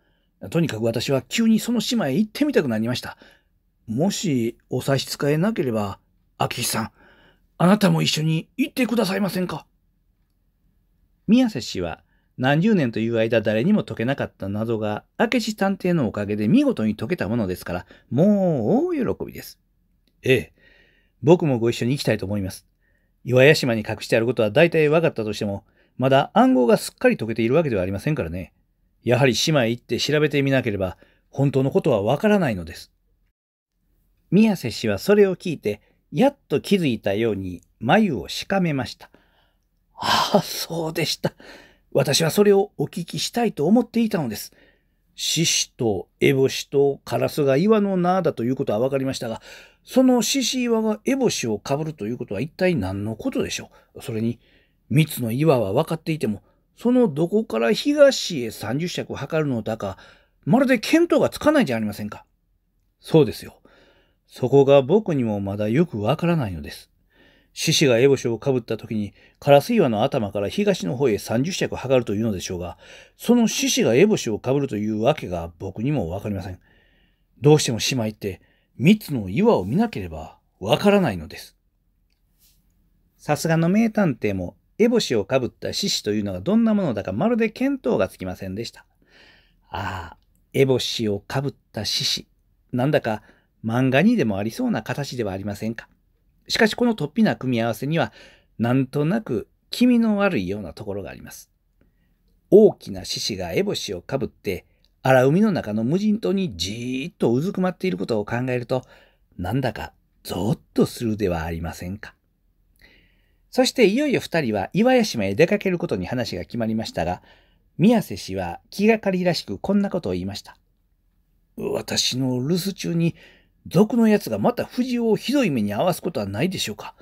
Speaker 1: とにかく私は急にその島へ行ってみたくなりました。もしお差し支えなければ、秋日さん、あなたも一緒に行ってくださいませんか。宮瀬氏は何十年という間誰にも解けなかった謎が明智探偵のおかげで見事に解けたものですから、もう大喜びです。ええ、僕もご一緒に行きたいと思います。岩屋島に隠してあることは大体分かったとしても、まだ暗号がすっかり解けているわけではありませんからね。やはり島へ行って調べてみなければ、本当のことは分からないのです。宮瀬氏はそれを聞いて、やっと気づいたように眉をしかめました。ああ、そうでした。私はそれをお聞きしたいと思っていたのです。獅子と烏帽子とカラスが岩の名だということはわかりましたが、その獅子岩が烏帽子をかぶるということは一体何のことでしょう。それに、三つの岩はわかっていても、そのどこから東へ三十尺測るのだか、まるで見当がつかないじゃありませんか。そうですよ。そこが僕にもまだよくわからないのです。獅子が烏帽子をかぶった時に、カラス岩の頭から東の方へ30尺測るというのでしょうが、その獅子が烏帽子をかぶるというわけが僕にもわかりません。どうしても姉妹って、三つの岩を見なければわからないのです。さすがの名探偵も、烏帽子をかぶった獅子というのがどんなものだかまるで見当がつきませんでした。ああ、烏帽子をかぶった獅子。なんだか漫画にでもありそうな形ではありませんか。しかしこの突飛な組み合わせには、なんとなく気味の悪いようなところがあります。大きな獅子が烏帽子をかぶって、荒海の中の無人島にじーっとうずくまっていることを考えると、なんだかゾッとするではありませんか。そしていよいよ二人は岩屋島へ出かけることに話が決まりましたが、宮瀬氏は気がかりらしくこんなことを言いました。私の留守中に賊の奴がまた藤をひどい目に遭わすことはないでしょうか。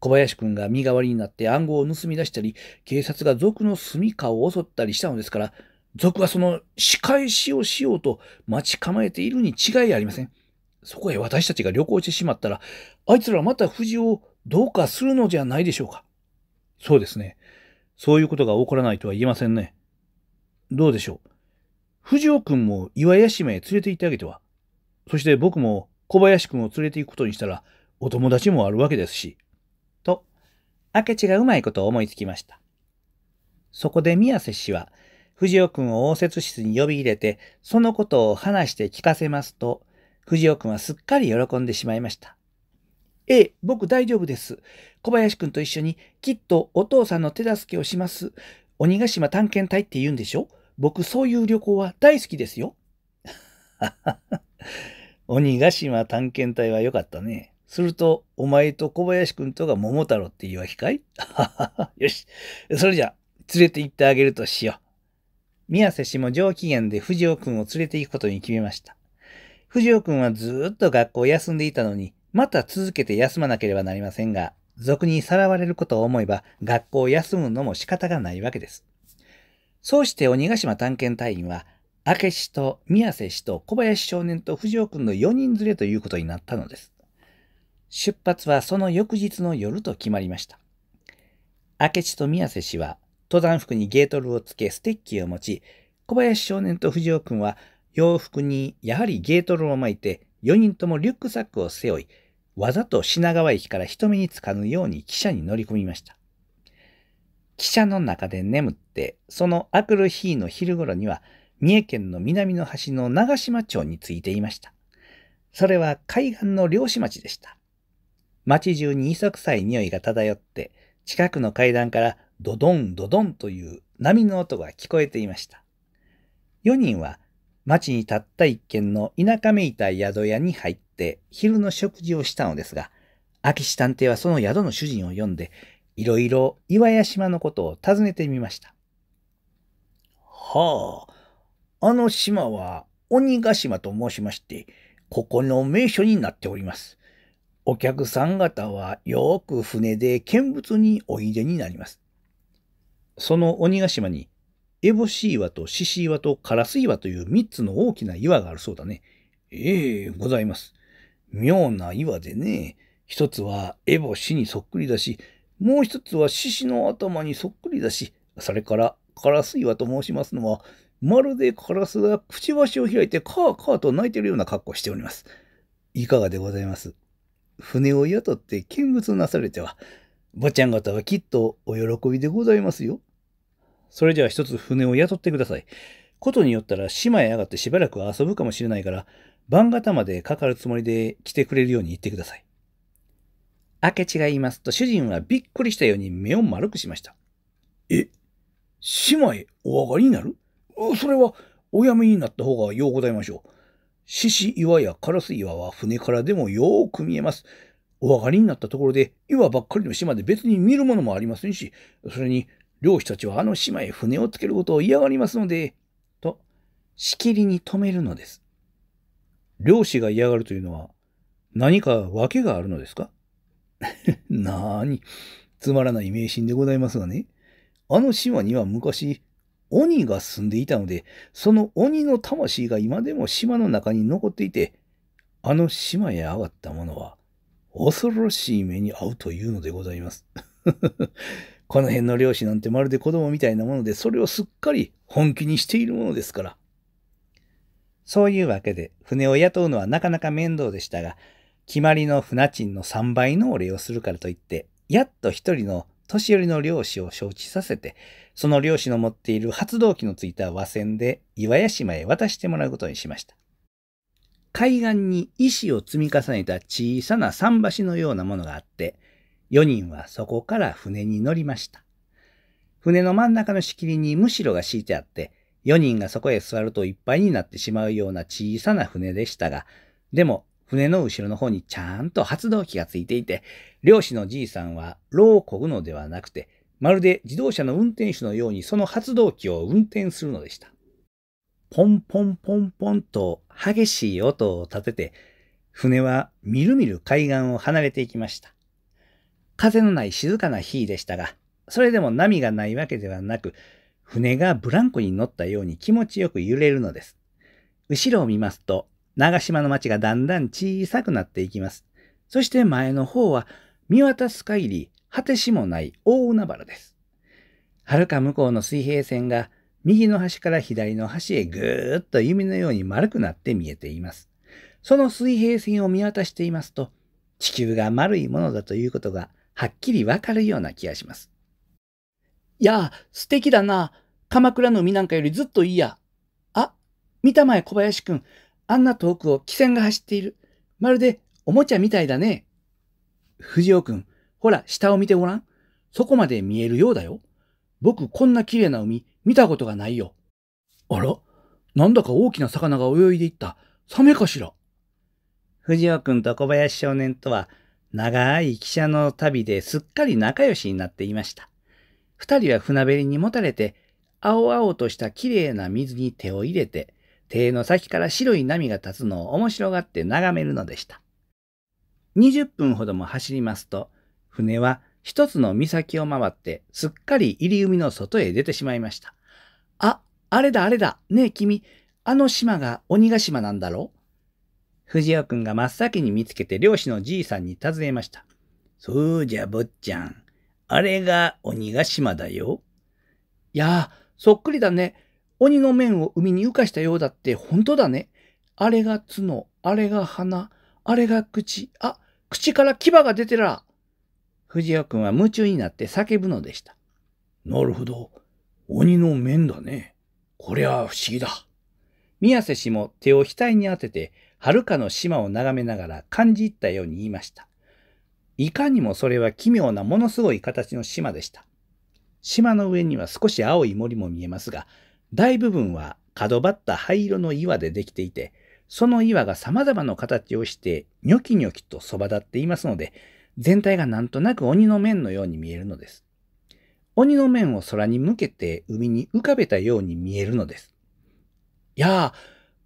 Speaker 1: 小林君が身代わりになって暗号を盗み出したり、警察が賊の住みかを襲ったりしたのですから、賊はその仕返しをしようと待ち構えているに違いありません。そこへ私たちが旅行してしまったら、あいつらまた藤をどうかするのじゃないでしょうか。そうですね。そういうことが起こらないとは言えませんね。どうでしょう。藤尾君も岩屋島へ連れて行ってあげては。そして僕も小林くんを連れて行くことにしたら、お友達もあるわけですし。と、明智がうまいことを思いつきました。そこで宮瀬氏は、藤尾くんを応接室に呼び入れて、そのことを話して聞かせますと、藤尾くんはすっかり喜んでしまいました。ええ、僕大丈夫です。小林くんと一緒にきっとお父さんの手助けをします。鬼ヶ島探検隊って言うんでしょ僕そういう旅行は大好きですよ。鬼ヶ島探検隊は良かったね。すると、お前と小林くんとが桃太郎って言いわけかい (laughs) よし。それじゃ、連れて行ってあげるとしよう。宮瀬氏も上機嫌で藤尾くんを連れて行くことに決めました。藤尾くんはずっと学校を休んでいたのに、また続けて休まなければなりませんが、俗にさらわれることを思えば、学校を休むのも仕方がないわけです。そうして鬼ヶ島探検隊員は、明智と宮瀬氏と小林少年と藤尾君の4人連れということになったのです。出発はその翌日の夜と決まりました。明智と宮瀬氏は登山服にゲートルをつけステッキを持ち、小林少年と藤尾君は洋服にやはりゲートルを巻いて4人ともリュックサックを背負い、わざと品川駅から人目につかぬように汽車に乗り込みました。汽車の中で眠って、その明くる日の昼頃には、三重県の南の端の長島町に着いていました。それは海岸の漁師町でした。町中に磯臭い匂いが漂って、近くの階段からドドンドドンという波の音が聞こえていました。4人は町にたった一軒の田舎めいた宿屋に入って昼の食事をしたのですが、秋志探偵はその宿の主人を呼んで、いろいろ岩屋島のことを尋ねてみました。はあ、あの島は鬼ヶ島と申しまして、ここの名所になっております。お客さん方はよく船で見物においでになります。その鬼ヶ島に、エボシ岩と獅子岩とカラス岩という三つの大きな岩があるそうだね。ええー、ございます。妙な岩でね、一つはエボシにそっくりだし、もう一つは獅子の頭にそっくりだし、それからカラス岩と申しますのは、まるでカラスがくちばしを開いてカーカーと鳴いているような格好をしております。いかがでございます船を雇って見物なされては、坊ちゃん方はきっとお喜びでございますよ。それじゃあ一つ船を雇ってください。ことによったら島へ上がってしばらく遊ぶかもしれないから、晩方までかかるつもりで来てくれるように言ってください。明智が言いますと主人はびっくりしたように目を丸くしました。え、島へお上がりになるそれは、おやめになった方がようございましょう。獅子岩やカラス岩は船からでもよーく見えます。お上がりになったところで、岩ばっかりの島で別に見るものもありませんし、それに、漁師たちはあの島へ船をつけることを嫌がりますので、と、しきりに止めるのです。漁師が嫌がるというのは、何か訳があるのですか (laughs) なーに、つまらない迷信でございますがね。あの島には昔、鬼が住んでいたので、その鬼の魂が今でも島の中に残っていて、あの島へ上がった者は、恐ろしい目に遭うというのでございます。(laughs) この辺の漁師なんてまるで子供みたいなもので、それをすっかり本気にしているものですから。そういうわけで、船を雇うのはなかなか面倒でしたが、決まりの船賃の3倍のお礼をするからといって、やっと一人の年寄りの漁師を承知させて、その漁師の持っている発動機のついた和船で岩屋島へ渡してもらうことにしました。海岸に石を積み重ねた小さな桟橋のようなものがあって、4人はそこから船に乗りました。船の真ん中の仕切りにむしろが敷いてあって、4人がそこへ座るといっぱいになってしまうような小さな船でしたが、でも船の後ろの方にちゃんと発動機がついていて、漁師のじいさんは炉をこぐのではなくて、まるで自動車の運転手のようにその発動機を運転するのでした。ポンポンポンポンと激しい音を立てて、船はみるみる海岸を離れていきました。風のない静かな日でしたが、それでも波がないわけではなく、船がブランコに乗ったように気持ちよく揺れるのです。後ろを見ますと、長島の町がだんだん小さくなっていきます。そして前の方は見渡す限り果てしもない大海原です。遥か向こうの水平線が右の端から左の端へぐーっと弓のように丸くなって見えています。その水平線を見渡していますと、地球が丸いものだということがはっきりわかるような気がします。いや素敵だな。鎌倉の海なんかよりずっといいや。あ、見たまえ小林くん。あんな遠くを汽船が走っている。まるでおもちゃみたいだね。藤尾くん、ほら、下を見てごらん。そこまで見えるようだよ。僕、こんな綺麗な海、見たことがないよ。あら、なんだか大きな魚が泳いでいった。サメかしら。藤尾くんと小林少年とは、長い汽車の旅ですっかり仲良しになっていました。二人は船べりにもたれて、青々とした綺麗な水に手を入れて、手の先から白い波が立つのを面白がって眺めるのでした。20分ほども走りますと、船は一つの岬を回って、すっかり入り海の外へ出てしまいました。あ、あれだあれだ。ねえ君、あの島が鬼ヶ島なんだろう藤尾くんが真っ先に見つけて漁師のじいさんに尋ねました。そうじゃ坊ちゃん。あれが鬼ヶ島だよ。いやあ、そっくりだね。鬼の面を海に浮かしたようだって本当だね。あれが角、あれが鼻、あれが口、あ、口から牙が出てら。藤尾くんは夢中になって叫ぶのでした。なるほど。鬼の面だね。こりゃ不思議だ。宮瀬氏も手を額に当てて、遥かの島を眺めながら感じ入ったように言いました。いかにもそれは奇妙なものすごい形の島でした。島の上には少し青い森も見えますが、大部分は角ばった灰色の岩でできていて、その岩が様々な形をしてニョキニョキとそば立っていますので、全体がなんとなく鬼の面のように見えるのです。鬼の面を空に向けて海に浮かべたように見えるのです。やあ、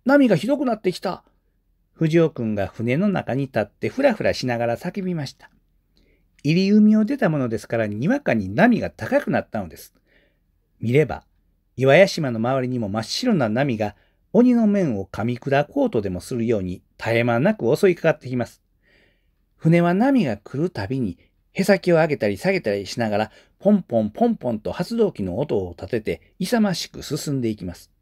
Speaker 1: 波がひどくなってきた。藤尾くんが船の中に立ってふらふらしながら叫びました。入り海を出たものですからにわかに波が高くなったのです。見れば岩屋島の周りにも真っ白な波が鬼の面を噛み砕こうとでもするように絶え間なく襲いかかってきます。船は波が来るたびに、へさきを上げたり下げたりしながら、ポンポンポンポンと発動機の音を立てて、勇ましく進んでいきます。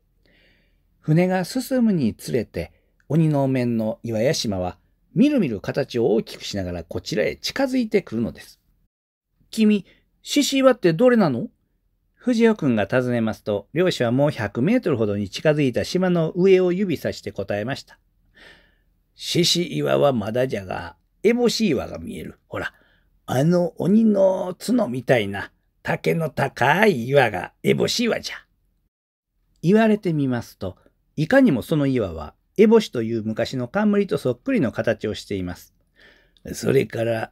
Speaker 1: 船が進むにつれて、鬼の面の岩屋島は、みるみる形を大きくしながらこちらへ近づいてくるのです。君、獅子岩ってどれなの藤尾くんが尋ねますと、漁師はもう100メートルほどに近づいた島の上を指さして答えました。獅子岩はまだじゃが、エボシ岩が見える。ほら、あの鬼の角みたいな竹の高い岩がエボシ岩じゃ。言われてみますと、いかにもその岩はエボシという昔の冠とそっくりの形をしています。それから、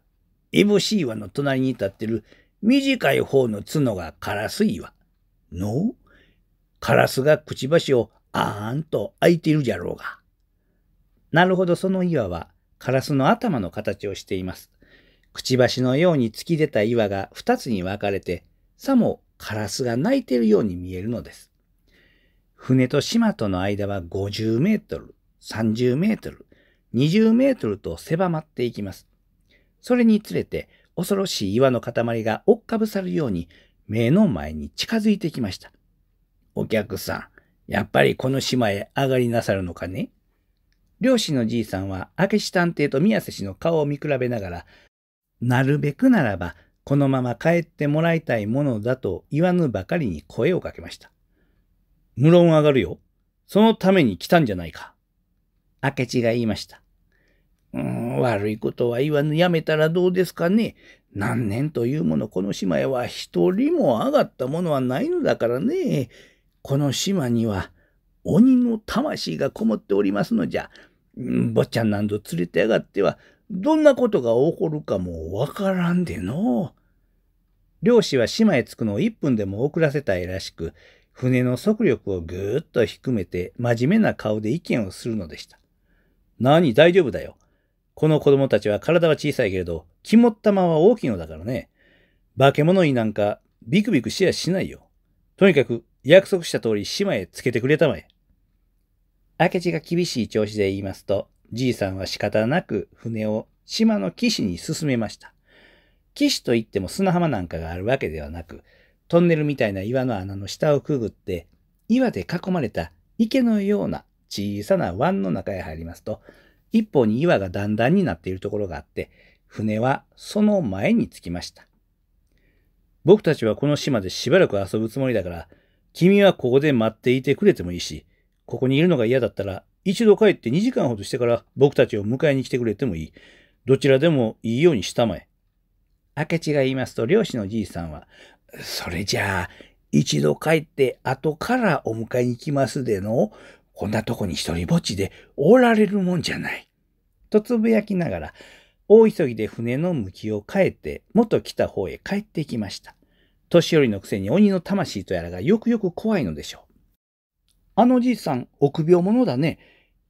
Speaker 1: エボシ岩の隣に立ってる短い方の角がカラス岩。のカラスがくちばしをあーんと開いているじゃろうが。なるほど、その岩はカラスの頭の形をしています。くちばしのように突き出た岩が2つに分かれて、さもカラスが鳴いているように見えるのです。船と島との間は50メートル、30メートル、20メートルと狭まっていきます。それにつれて恐ろしい岩の塊が追っかぶさるように目の前に近づいてきました。お客さん、やっぱりこの島へ上がりなさるのかね漁師のじいさんは明智探偵と宮瀬氏の顔を見比べながら、なるべくならばこのまま帰ってもらいたいものだと言わぬばかりに声をかけました。無論上がるよ。そのために来たんじゃないか。明智が言いました。うん、悪いことは言わぬ、やめたらどうですかね。何年というもの、この島へは一人も上がったものはないのだからね。この島には鬼の魂がこもっておりますのじゃ。坊ちゃんなんぞ連れてやがっては、どんなことが起こるかもわからんでの。漁師は島へ着くのを1分でも遅らせたいらしく、船の速力をぐーっと低めて真面目な顔で意見をするのでした。何大丈夫だよ。この子供たちは体は小さいけれど、肝っ玉は大きいのだからね。化け物になんかビクビクしやしないよ。とにかく約束した通り島へつけてくれたまえ。明智が厳しい調子で言いますと、じいさんは仕方なく船を島の岸に進めました。岸といっても砂浜なんかがあるわけではなく、トンネルみたいな岩の穴の下をくぐって、岩で囲まれた池のような小さな湾の中へ入りますと、一方に岩が段々になっているところがあって、船はその前に着きました。僕たちはこの島でしばらく遊ぶつもりだから、君はここで待っていてくれてもいいし、ここにいるのが嫌だったら、一度帰って2時間ほどしてから僕たちを迎えに来てくれてもいい。どちらでもいいようにしたまえ。明智が言いますと、漁師のじいさんは、それじゃあ、一度帰って後からお迎えに来ますでの、こんなとこに一人ぼっちでおられるもんじゃない。とつぶやきながら、大急ぎで船の向きを変えて、元来た方へ帰っていきました。年寄りのくせに鬼の魂とやらがよくよく怖いのでしょう。あのじいさん、臆病者だね。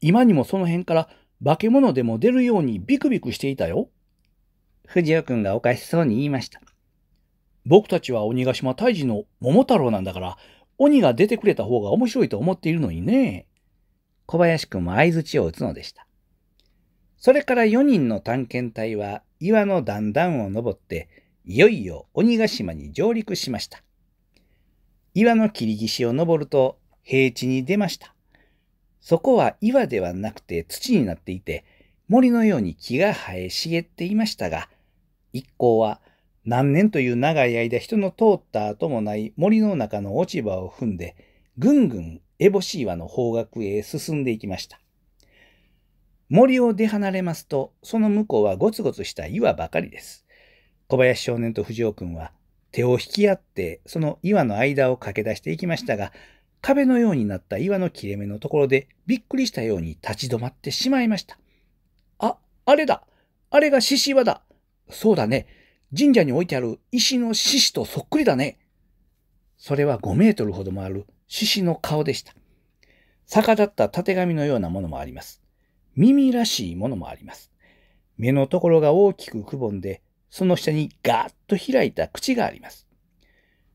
Speaker 1: 今にもその辺から化け物でも出るようにビクビクしていたよ。藤尾くんがおかしそうに言いました。僕たちは鬼ヶ島大治の桃太郎なんだから、鬼が出てくれた方が面白いと思っているのにね。小林くんは相槌を打つのでした。それから4人の探検隊は岩の段々を登って、いよいよ鬼ヶ島に上陸しました。岩の切り岸を登ると平地に出ました。そこは岩ではなくて土になっていて、森のように木が生え茂っていましたが、一行は何年という長い間人の通った後もない森の中の落ち葉を踏んで、ぐんぐんエボシ岩の方角へ進んでいきました。森を出離れますと、その向こうはゴツゴツした岩ばかりです。小林少年と藤尾君は手を引き合って、その岩の間を駆け出していきましたが、壁のようになった岩の切れ目のところでびっくりしたように立ち止まってしまいました。あ、あれだあれが獅子岩だそうだね。神社に置いてある石の獅子とそっくりだね。それは5メートルほどもある獅子の顔でした。逆立ったたてがみのようなものもあります。耳らしいものもあります。目のところが大きくくぼんで、その下にガーッと開いた口があります。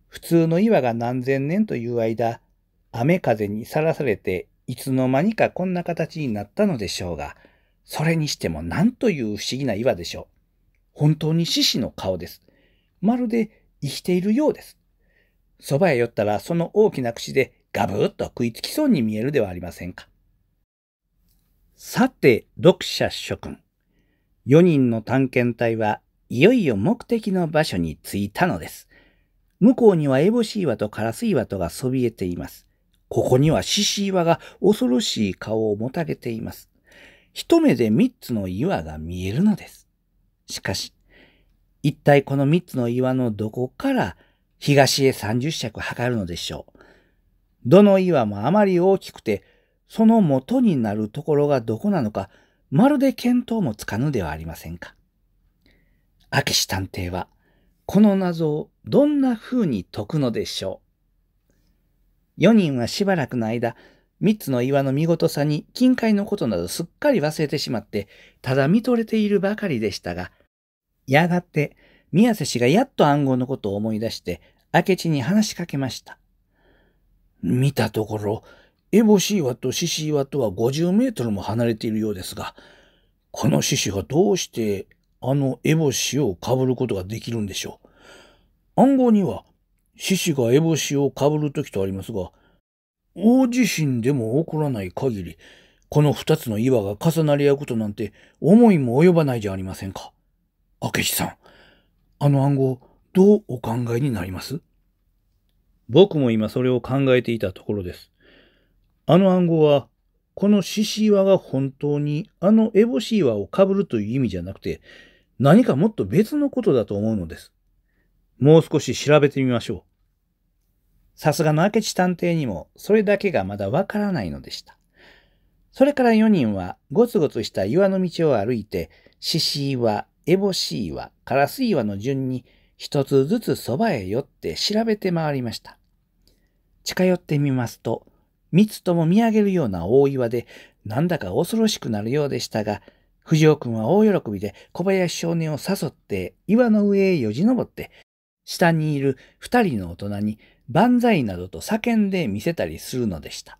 Speaker 1: 普通の岩が何千年という間、雨風にさらされて、いつの間にかこんな形になったのでしょうが、それにしても何という不思議な岩でしょう。本当に獅子の顔です。まるで生きているようです。蕎麦へ寄ったらその大きな口でガブッと食いつきそうに見えるではありませんか。さて、読者諸君。4人の探検隊はいよいよ目的の場所に着いたのです。向こうにはエボシ岩とカラス岩とがそびえています。ここには獅子岩が恐ろしい顔をもたげています。一目で三つの岩が見えるのです。しかし、一体この三つの岩のどこから東へ30尺測るのでしょう。どの岩もあまり大きくて、その元になるところがどこなのか、まるで見当もつかぬではありませんか。明石探偵は、この謎をどんな風に解くのでしょう。4人はしばらくの間、3つの岩の見事さに近海のことなどすっかり忘れてしまって、ただ見とれているばかりでしたが、やがて宮瀬氏がやっと暗号のことを思い出して、明智に話しかけました。見たところ、エボシ岩と獅子岩とは50メートルも離れているようですが、この獅子がどうしてあのエボシをかぶることができるんでしょう。暗号には、獅子がエボシをかぶるときとありますが、大地震でも起こらない限り、この二つの岩が重なり合うことなんて思いも及ばないじゃありませんか。明智さん、あの暗号、どうお考えになります僕も今それを考えていたところです。あの暗号は、この獅子岩が本当にあのエボシ岩をかぶるという意味じゃなくて、何かもっと別のことだと思うのです。もう少し調べてみましょう。さすがの明智探偵にもそれだけがまだわからないのでした。それから4人はごつごつした岩の道を歩いて、獅子岩、烏帽子岩、烏岩の順に一つずつそばへ寄って調べて回りました。近寄ってみますと、三つとも見上げるような大岩で、なんだか恐ろしくなるようでしたが、藤尾君は大喜びで小林少年を誘って岩の上へよじ登って、下にいる二人の大人に万歳などと叫んで見せたりするのでした。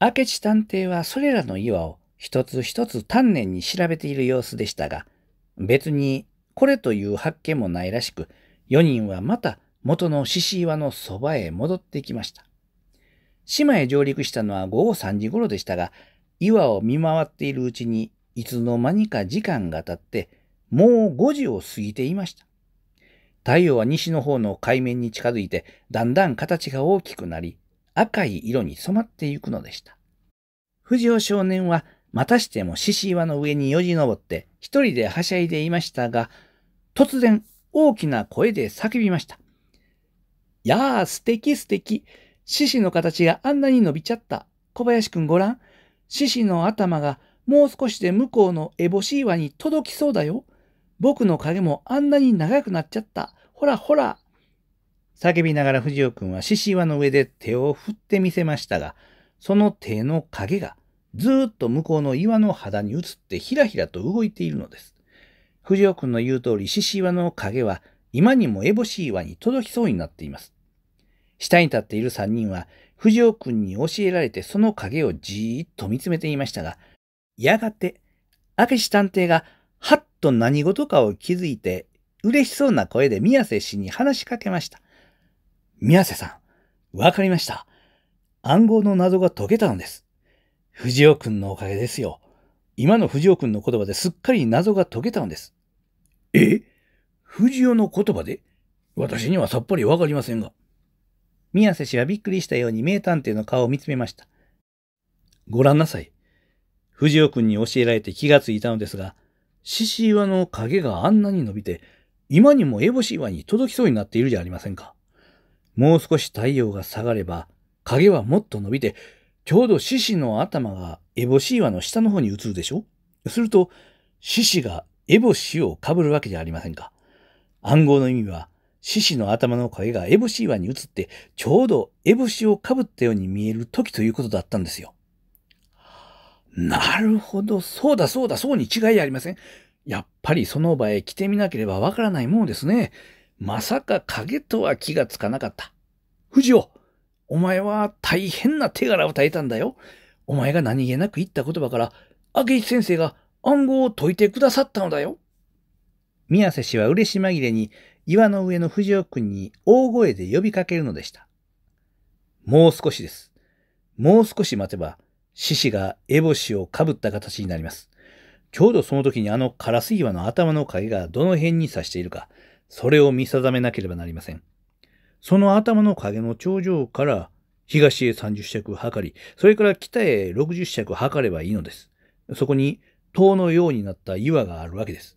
Speaker 1: 明智探偵はそれらの岩を一つ一つ丹念に調べている様子でしたが、別にこれという発見もないらしく、4人はまた元の獅子岩のそばへ戻ってきました。島へ上陸したのは午後3時頃でしたが、岩を見回っているうちにいつの間にか時間が経って、もう5時を過ぎていました。太陽は西の方の海面に近づいて、だんだん形が大きくなり、赤い色に染まってゆくのでした。藤尾少年はまたしても獅子岩の上によじ登って、一人ではしゃいでいましたが、突然大きな声で叫びました。やあ、素敵素敵。獅子の形があんなに伸びちゃった。小林くんごん。獅子の頭がもう少しで向こうのエボシ岩に届きそうだよ。僕の影もあんなに長くなっちゃった。ほらほら。叫びながら藤尾くんは獅子岩の上で手を振ってみせましたが、その手の影がずっと向こうの岩の肌に映ってひらひらと動いているのです。藤尾君の言う通り、獅子岩の影は今にもエボシ岩に届きそうになっています。下に立っている三人は、藤尾君に教えられてその影をじーっと見つめていましたが、やがて、明石探偵が、はっと何事かを気づいて、嬉しそうな声で宮瀬氏に話しかけました。宮瀬さん、わかりました。暗号の謎が解けたのです。藤尾くんのおかげですよ。今の藤尾くんの言葉ですっかり謎が解けたのです。え藤尾の言葉で私にはさっぱりわかりませんが。宮瀬氏はびっくりしたように名探偵の顔を見つめました。ご覧なさい。藤尾くんに教えられて気がついたのですが、獅子岩の影があんなに伸びて、今にも烏帽子岩に届きそうになっているじゃありませんか。もう少し太陽が下がれば、影はもっと伸びて、ちょうど獅子の頭がエボシ岩の下の方に移るでしょすると、獅子がエボシをかぶるわけじゃありませんか。暗号の意味は、獅子の頭の影がエボシ岩に移って、ちょうどエボシをかぶったように見える時ということだったんですよ。なるほど、そうだそうだ、そうに違いありません。やっぱりその場へ来てみなければわからないものですね。まさか影とは気がつかなかった。藤尾お前は大変な手柄を与えたんだよ。お前が何気なく言った言葉から、明智先生が暗号を解いてくださったのだよ。宮瀬氏は嬉し紛れに岩の上の藤尾君に大声で呼びかけるのでした。もう少しです。もう少し待てば、獅子が烏帽子をかぶった形になります。ちょうどその時にあのカラス岩の頭の影がどの辺に刺しているか、それを見定めなければなりません。その頭の影の頂上から東へ30尺測り、それから北へ60尺測ればいいのです。そこに塔のようになった岩があるわけです。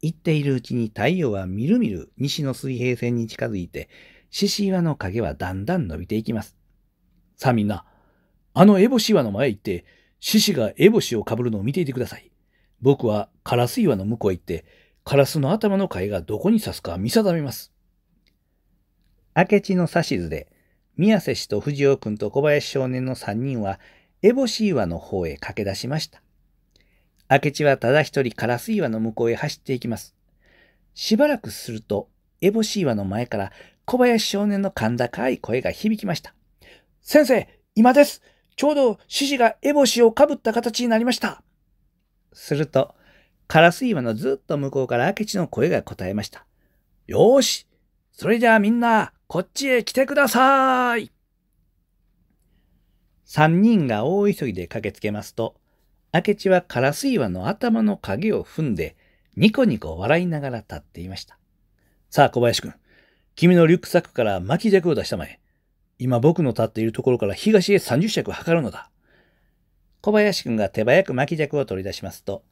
Speaker 1: 行っているうちに太陽はみるみる西の水平線に近づいて、獅子岩の影はだんだん伸びていきます。さあみんな、あのエボシ岩の前へ行って、獅子がエボシをかぶるのを見ていてください。僕はカラス岩の向こうへ行って、カラスの頭の貝がどこに刺すか見定めます。明智の指図で、宮瀬氏と藤尾君と小林少年の3人は、烏帽子岩の方へ駆け出しました。明智はただ一人烏岩の向こうへ走っていきます。しばらくすると、烏帽子岩の前から小林少年の甲高い声が響きました。先生、今です。ちょうど獅子が烏帽子をかぶった形になりました。すると、カラス岩のずっと向こうから明智の声が答えました。よーし、それじゃあみんな、こっちへ来てください三人が大急ぎで駆けつけますと、明智はカラス岩の頭の影を踏んで、ニコニコ笑いながら立っていました。さあ、小林君、君のリュックサックから巻き尺を出したまえ。今僕の立っているところから東へ30尺測るのだ。小林君が手早く巻き尺を取り出しますと、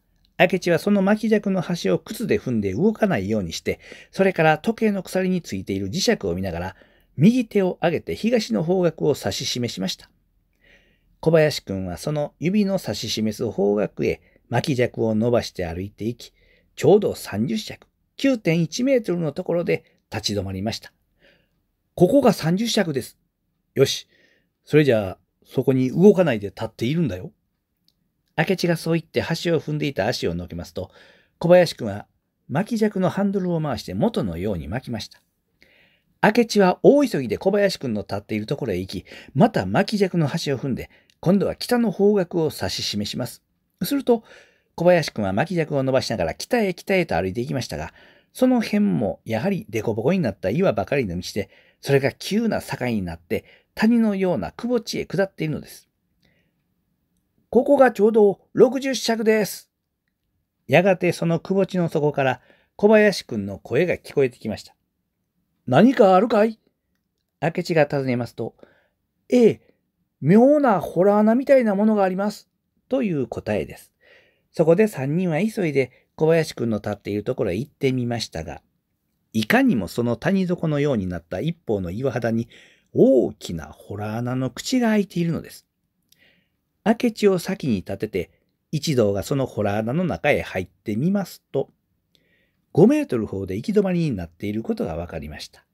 Speaker 1: 明智はその巻尺の端を靴で踏んで動かないようにして、それから時計の鎖についている磁石を見ながら、右手を上げて東の方角を指し示しました。小林君はその指の指し示す方角へ巻尺を伸ばして歩いていき、ちょうど30尺、9.1メートルのところで立ち止まりました。ここが30尺です。よし。それじゃあ、そこに動かないで立っているんだよ。明智がそう言って箸を踏んでいた足をのけますと、小林くんは巻き尺のハンドルを回して元のように巻きました。明智は大急ぎで小林くんの立っているところへ行き、また巻き尺の端を踏んで、今度は北の方角を指し示します。すると、小林くんは巻き尺を伸ばしながら北へ北へと歩いていきましたが、その辺もやはり凸凹になった岩ばかりの道で、それが急な境になって谷のような窪地へ下っているのです。ここがちょうど60尺です。やがてそのくぼ地の底から小林くんの声が聞こえてきました。何かあるかい明智が尋ねますと、ええ、妙なホラー穴みたいなものがあります。という答えです。そこで三人は急いで小林くんの立っているところへ行ってみましたが、いかにもその谷底のようになった一方の岩肌に大きなホラー穴の口が開いているのです。明智を先に立てて、一同がその洞穴の中へ入ってみますと、5メートル方で行き止まりになっていることが分かりました。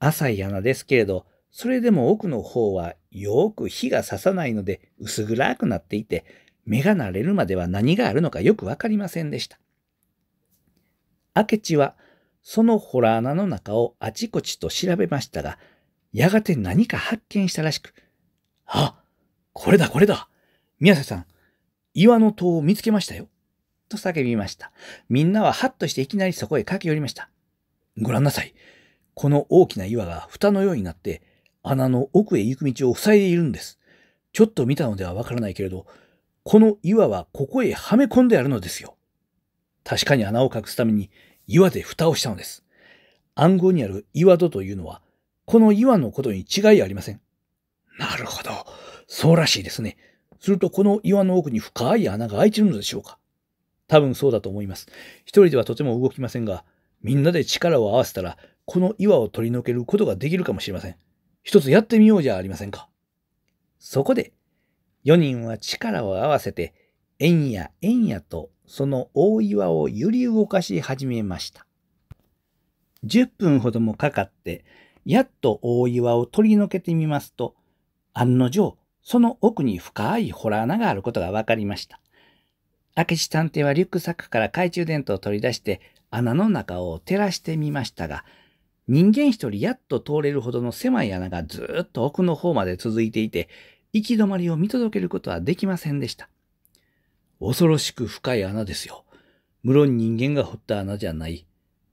Speaker 1: 浅い穴ですけれど、それでも奥の方はよく火がささないので薄暗くなっていて、目が慣れるまでは何があるのかよく分かりませんでした。明智はその洞穴の中をあちこちと調べましたが、やがて何か発見したらしく、あっこれだこれだ宮瀬さん、岩の塔を見つけましたよ。と叫びました。みんなはハッとしていきなりそこへ駆け寄りました。ご覧なさい。この大きな岩が蓋のようになって穴の奥へ行く道を塞いでいるんです。ちょっと見たのではわからないけれど、この岩はここへはめ込んであるのですよ。確かに穴を隠すために岩で蓋をしたのです。暗号にある岩戸というのは、この岩のことに違いありません。なるほど。そうらしいですね。するとこの岩の奥に深い穴が開いているのでしょうか。多分そうだと思います。一人ではとても動きませんが、みんなで力を合わせたら、この岩を取り除けることができるかもしれません。一つやってみようじゃありませんか。そこで、4人は力を合わせて、えんやえんやとその大岩を揺り動かし始めました。10分ほどもかかって、やっと大岩を取り除けてみますと、案の定、その奥に深い洞穴があることが分かりました。明智探偵はリュックサックから懐中電灯を取り出して穴の中を照らしてみましたが、人間一人やっと通れるほどの狭い穴がずっと奥の方まで続いていて、行き止まりを見届けることはできませんでした。恐ろしく深い穴ですよ。無論人間が掘った穴じゃない。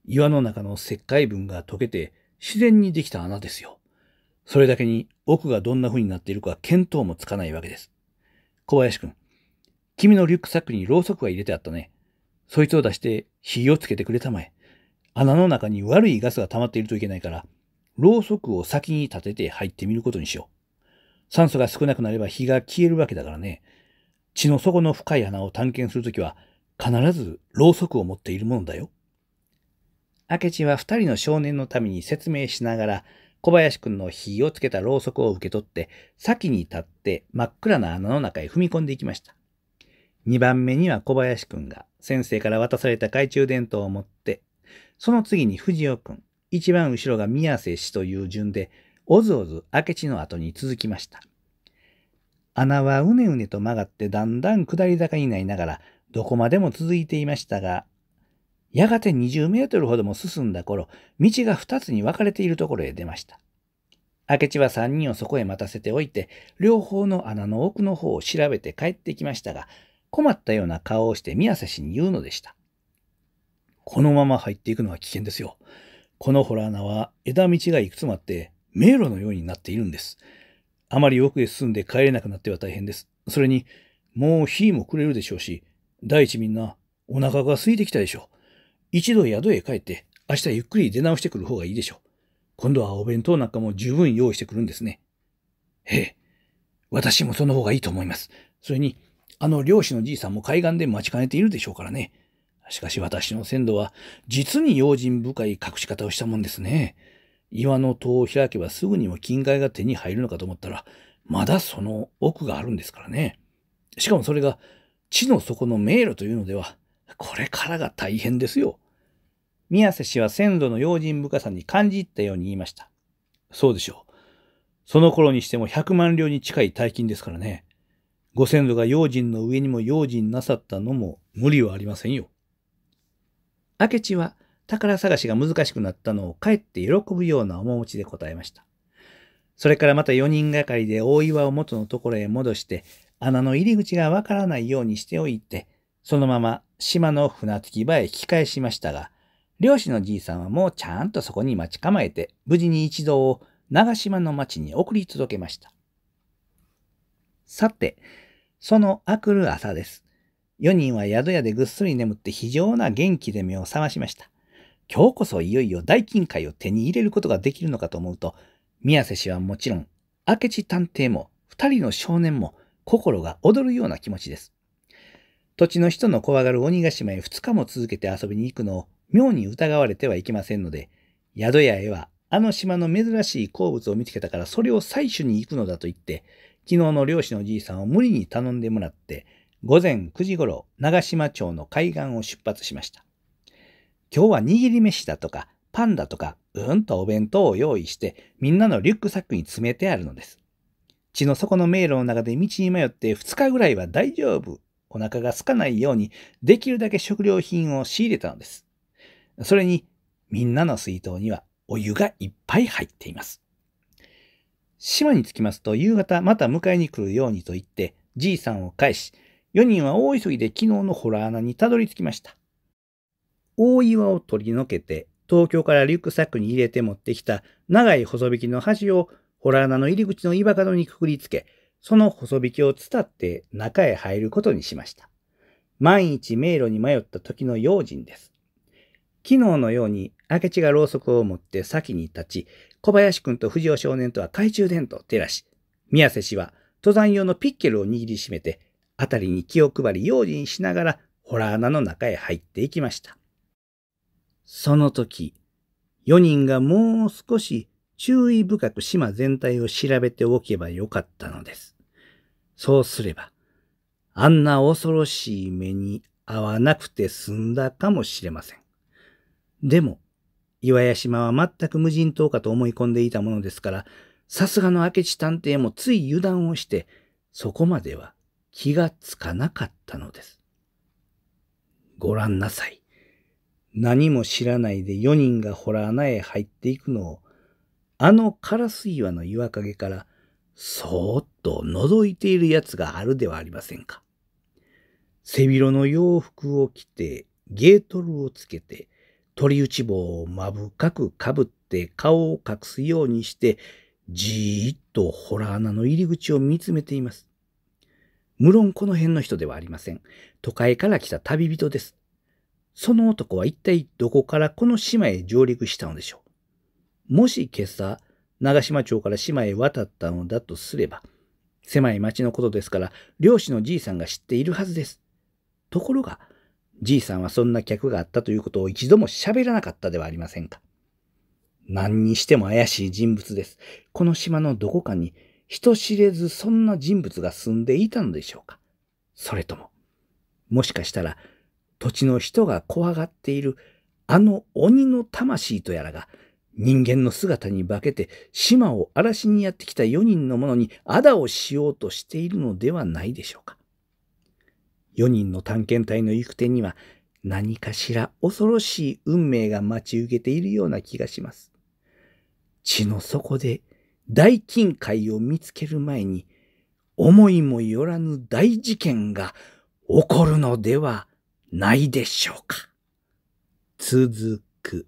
Speaker 1: 岩の中の石灰分が溶けて自然にできた穴ですよ。それだけに奥がどんな風になっているか見当もつかないわけです。小林くん、君のリュックサックにろうそくが入れてあったね。そいつを出して火をつけてくれたまえ。穴の中に悪いガスが溜まっているといけないから、ろうそくを先に立てて入ってみることにしよう。酸素が少なくなれば火が消えるわけだからね。血の底の深い穴を探検するときは、必ずろうそくを持っているものだよ。明智は二人の少年のために説明しながら、小林くんの火をつけたろうそくを受け取って、先に立って真っ暗な穴の中へ踏み込んでいきました。2番目には小林くんが先生から渡された懐中電灯を持って、その次に藤尾くん、一番後ろが宮瀬氏という順で、おずおず明智の後に続きました。穴はうねうねと曲がってだんだん下り坂になりながら、どこまでも続いていましたが、やがて20メートルほども進んだ頃、道が2つに分かれているところへ出ました。明智は3人をそこへ待たせておいて、両方の穴の奥の方を調べて帰ってきましたが、困ったような顔をして宮瀬氏に言うのでした。このまま入っていくのは危険ですよ。この洞穴は枝道がいくつもあって迷路のようになっているんです。あまり奥へ進んで帰れなくなっては大変です。それに、もう火もくれるでしょうし、第一みんなお腹が空いてきたでしょう。一度宿へ帰って、明日ゆっくり出直してくる方がいいでしょう。今度はお弁当なんかも十分用意してくるんですね。ええ。私もその方がいいと思います。それに、あの漁師のじいさんも海岸で待ちかねているでしょうからね。しかし私の鮮度は、実に用心深い隠し方をしたもんですね。岩の戸を開けばすぐにも金塊が手に入るのかと思ったら、まだその奥があるんですからね。しかもそれが、地の底の迷路というのでは、これからが大変ですよ。宮瀬氏は先祖の用心深さに感じ入ったように言いました。そうでしょう。その頃にしても100万両に近い大金ですからね。ご先祖が用心の上にも用心なさったのも無理はありませんよ。明智は宝探しが難しくなったのをかえって喜ぶような面持ちで答えました。それからまた4人がかりで大岩を元のところへ戻して、穴の入り口がわからないようにしておいて、そのまま島の船着き場へ引き返しましたが、漁師のじいさんはもうちゃんとそこに待ち構えて、無事に一同を長島の町に送り届けました。さて、そのあくる朝です。四人は宿屋でぐっすり眠って非常な元気で目を覚ましました。今日こそいよいよ大金塊を手に入れることができるのかと思うと、宮瀬氏はもちろん、明智探偵も、二人の少年も、心が躍るような気持ちです。土地の人の怖がる鬼ヶ島へ2日も続けて遊びに行くのを妙に疑われてはいけませんので、宿屋へはあの島の珍しい鉱物を見つけたからそれを採取に行くのだと言って、昨日の漁師のじいさんを無理に頼んでもらって、午前9時頃、長島町の海岸を出発しました。今日は握り飯だとか、パンだとか、うんとお弁当を用意して、みんなのリュックサックに詰めてあるのです。血の底の迷路の中で道に迷って2日ぐらいは大丈夫お腹が空かないように、できるだけ食料品を仕入れたのです。それに、みんなの水筒にはお湯がいっぱい入っています。島に着きますと夕方また迎えに来るようにと言って、じいさんを返し、4人は大急ぎで昨日のホラー穴にたどり着きました。大岩を取り除けて、東京からリュックサックに入れて持ってきた長い細引きの端をホラー穴の入り口の岩角にくくりつけ、その細引きを伝って中へ入ることにしました。万一迷路に迷った時の用心です。昨日のように明智がろうそくを持って先に立ち、小林くんと藤尾少年とは懐中電灯を照らし、宮瀬氏は登山用のピッケルを握りしめて、あたりに気を配り用心しながら、ホラー穴の中へ入っていきました。その時、4人がもう少し注意深く島全体を調べておけばよかったのです。そうすれば、あんな恐ろしい目に遭わなくて済んだかもしれません。でも、岩屋島は全く無人島かと思い込んでいたものですから、さすがの明智探偵もつい油断をして、そこまでは気がつかなかったのです。ご覧なさい。何も知らないで4人がほら穴へ入っていくのを、あのカラス岩の岩陰からそーっと覗いているやつがあるではありませんか。背広の洋服を着て、ゲートルをつけて、鳥打ち棒をまぶかくかぶって顔を隠すようにして、じーっとホラー穴の入り口を見つめています。無論この辺の人ではありません。都会から来た旅人です。その男は一体どこからこの島へ上陸したのでしょう。もし今朝、長島町から島へ渡ったのだとすれば、狭い町のことですから、漁師のじいさんが知っているはずです。ところが、じいさんはそんな客があったということを一度も喋らなかったではありませんか。何にしても怪しい人物です。この島のどこかに人知れずそんな人物が住んでいたのでしょうか。それとも、もしかしたら土地の人が怖がっているあの鬼の魂とやらが人間の姿に化けて島を荒らしにやってきた4人の者に仇をしようとしているのではないでしょうか。4人の探検隊の行く手には何かしら恐ろしい運命が待ち受けているような気がします。地の底で大金塊を見つける前に思いもよらぬ大事件が起こるのではないでしょうか。続く。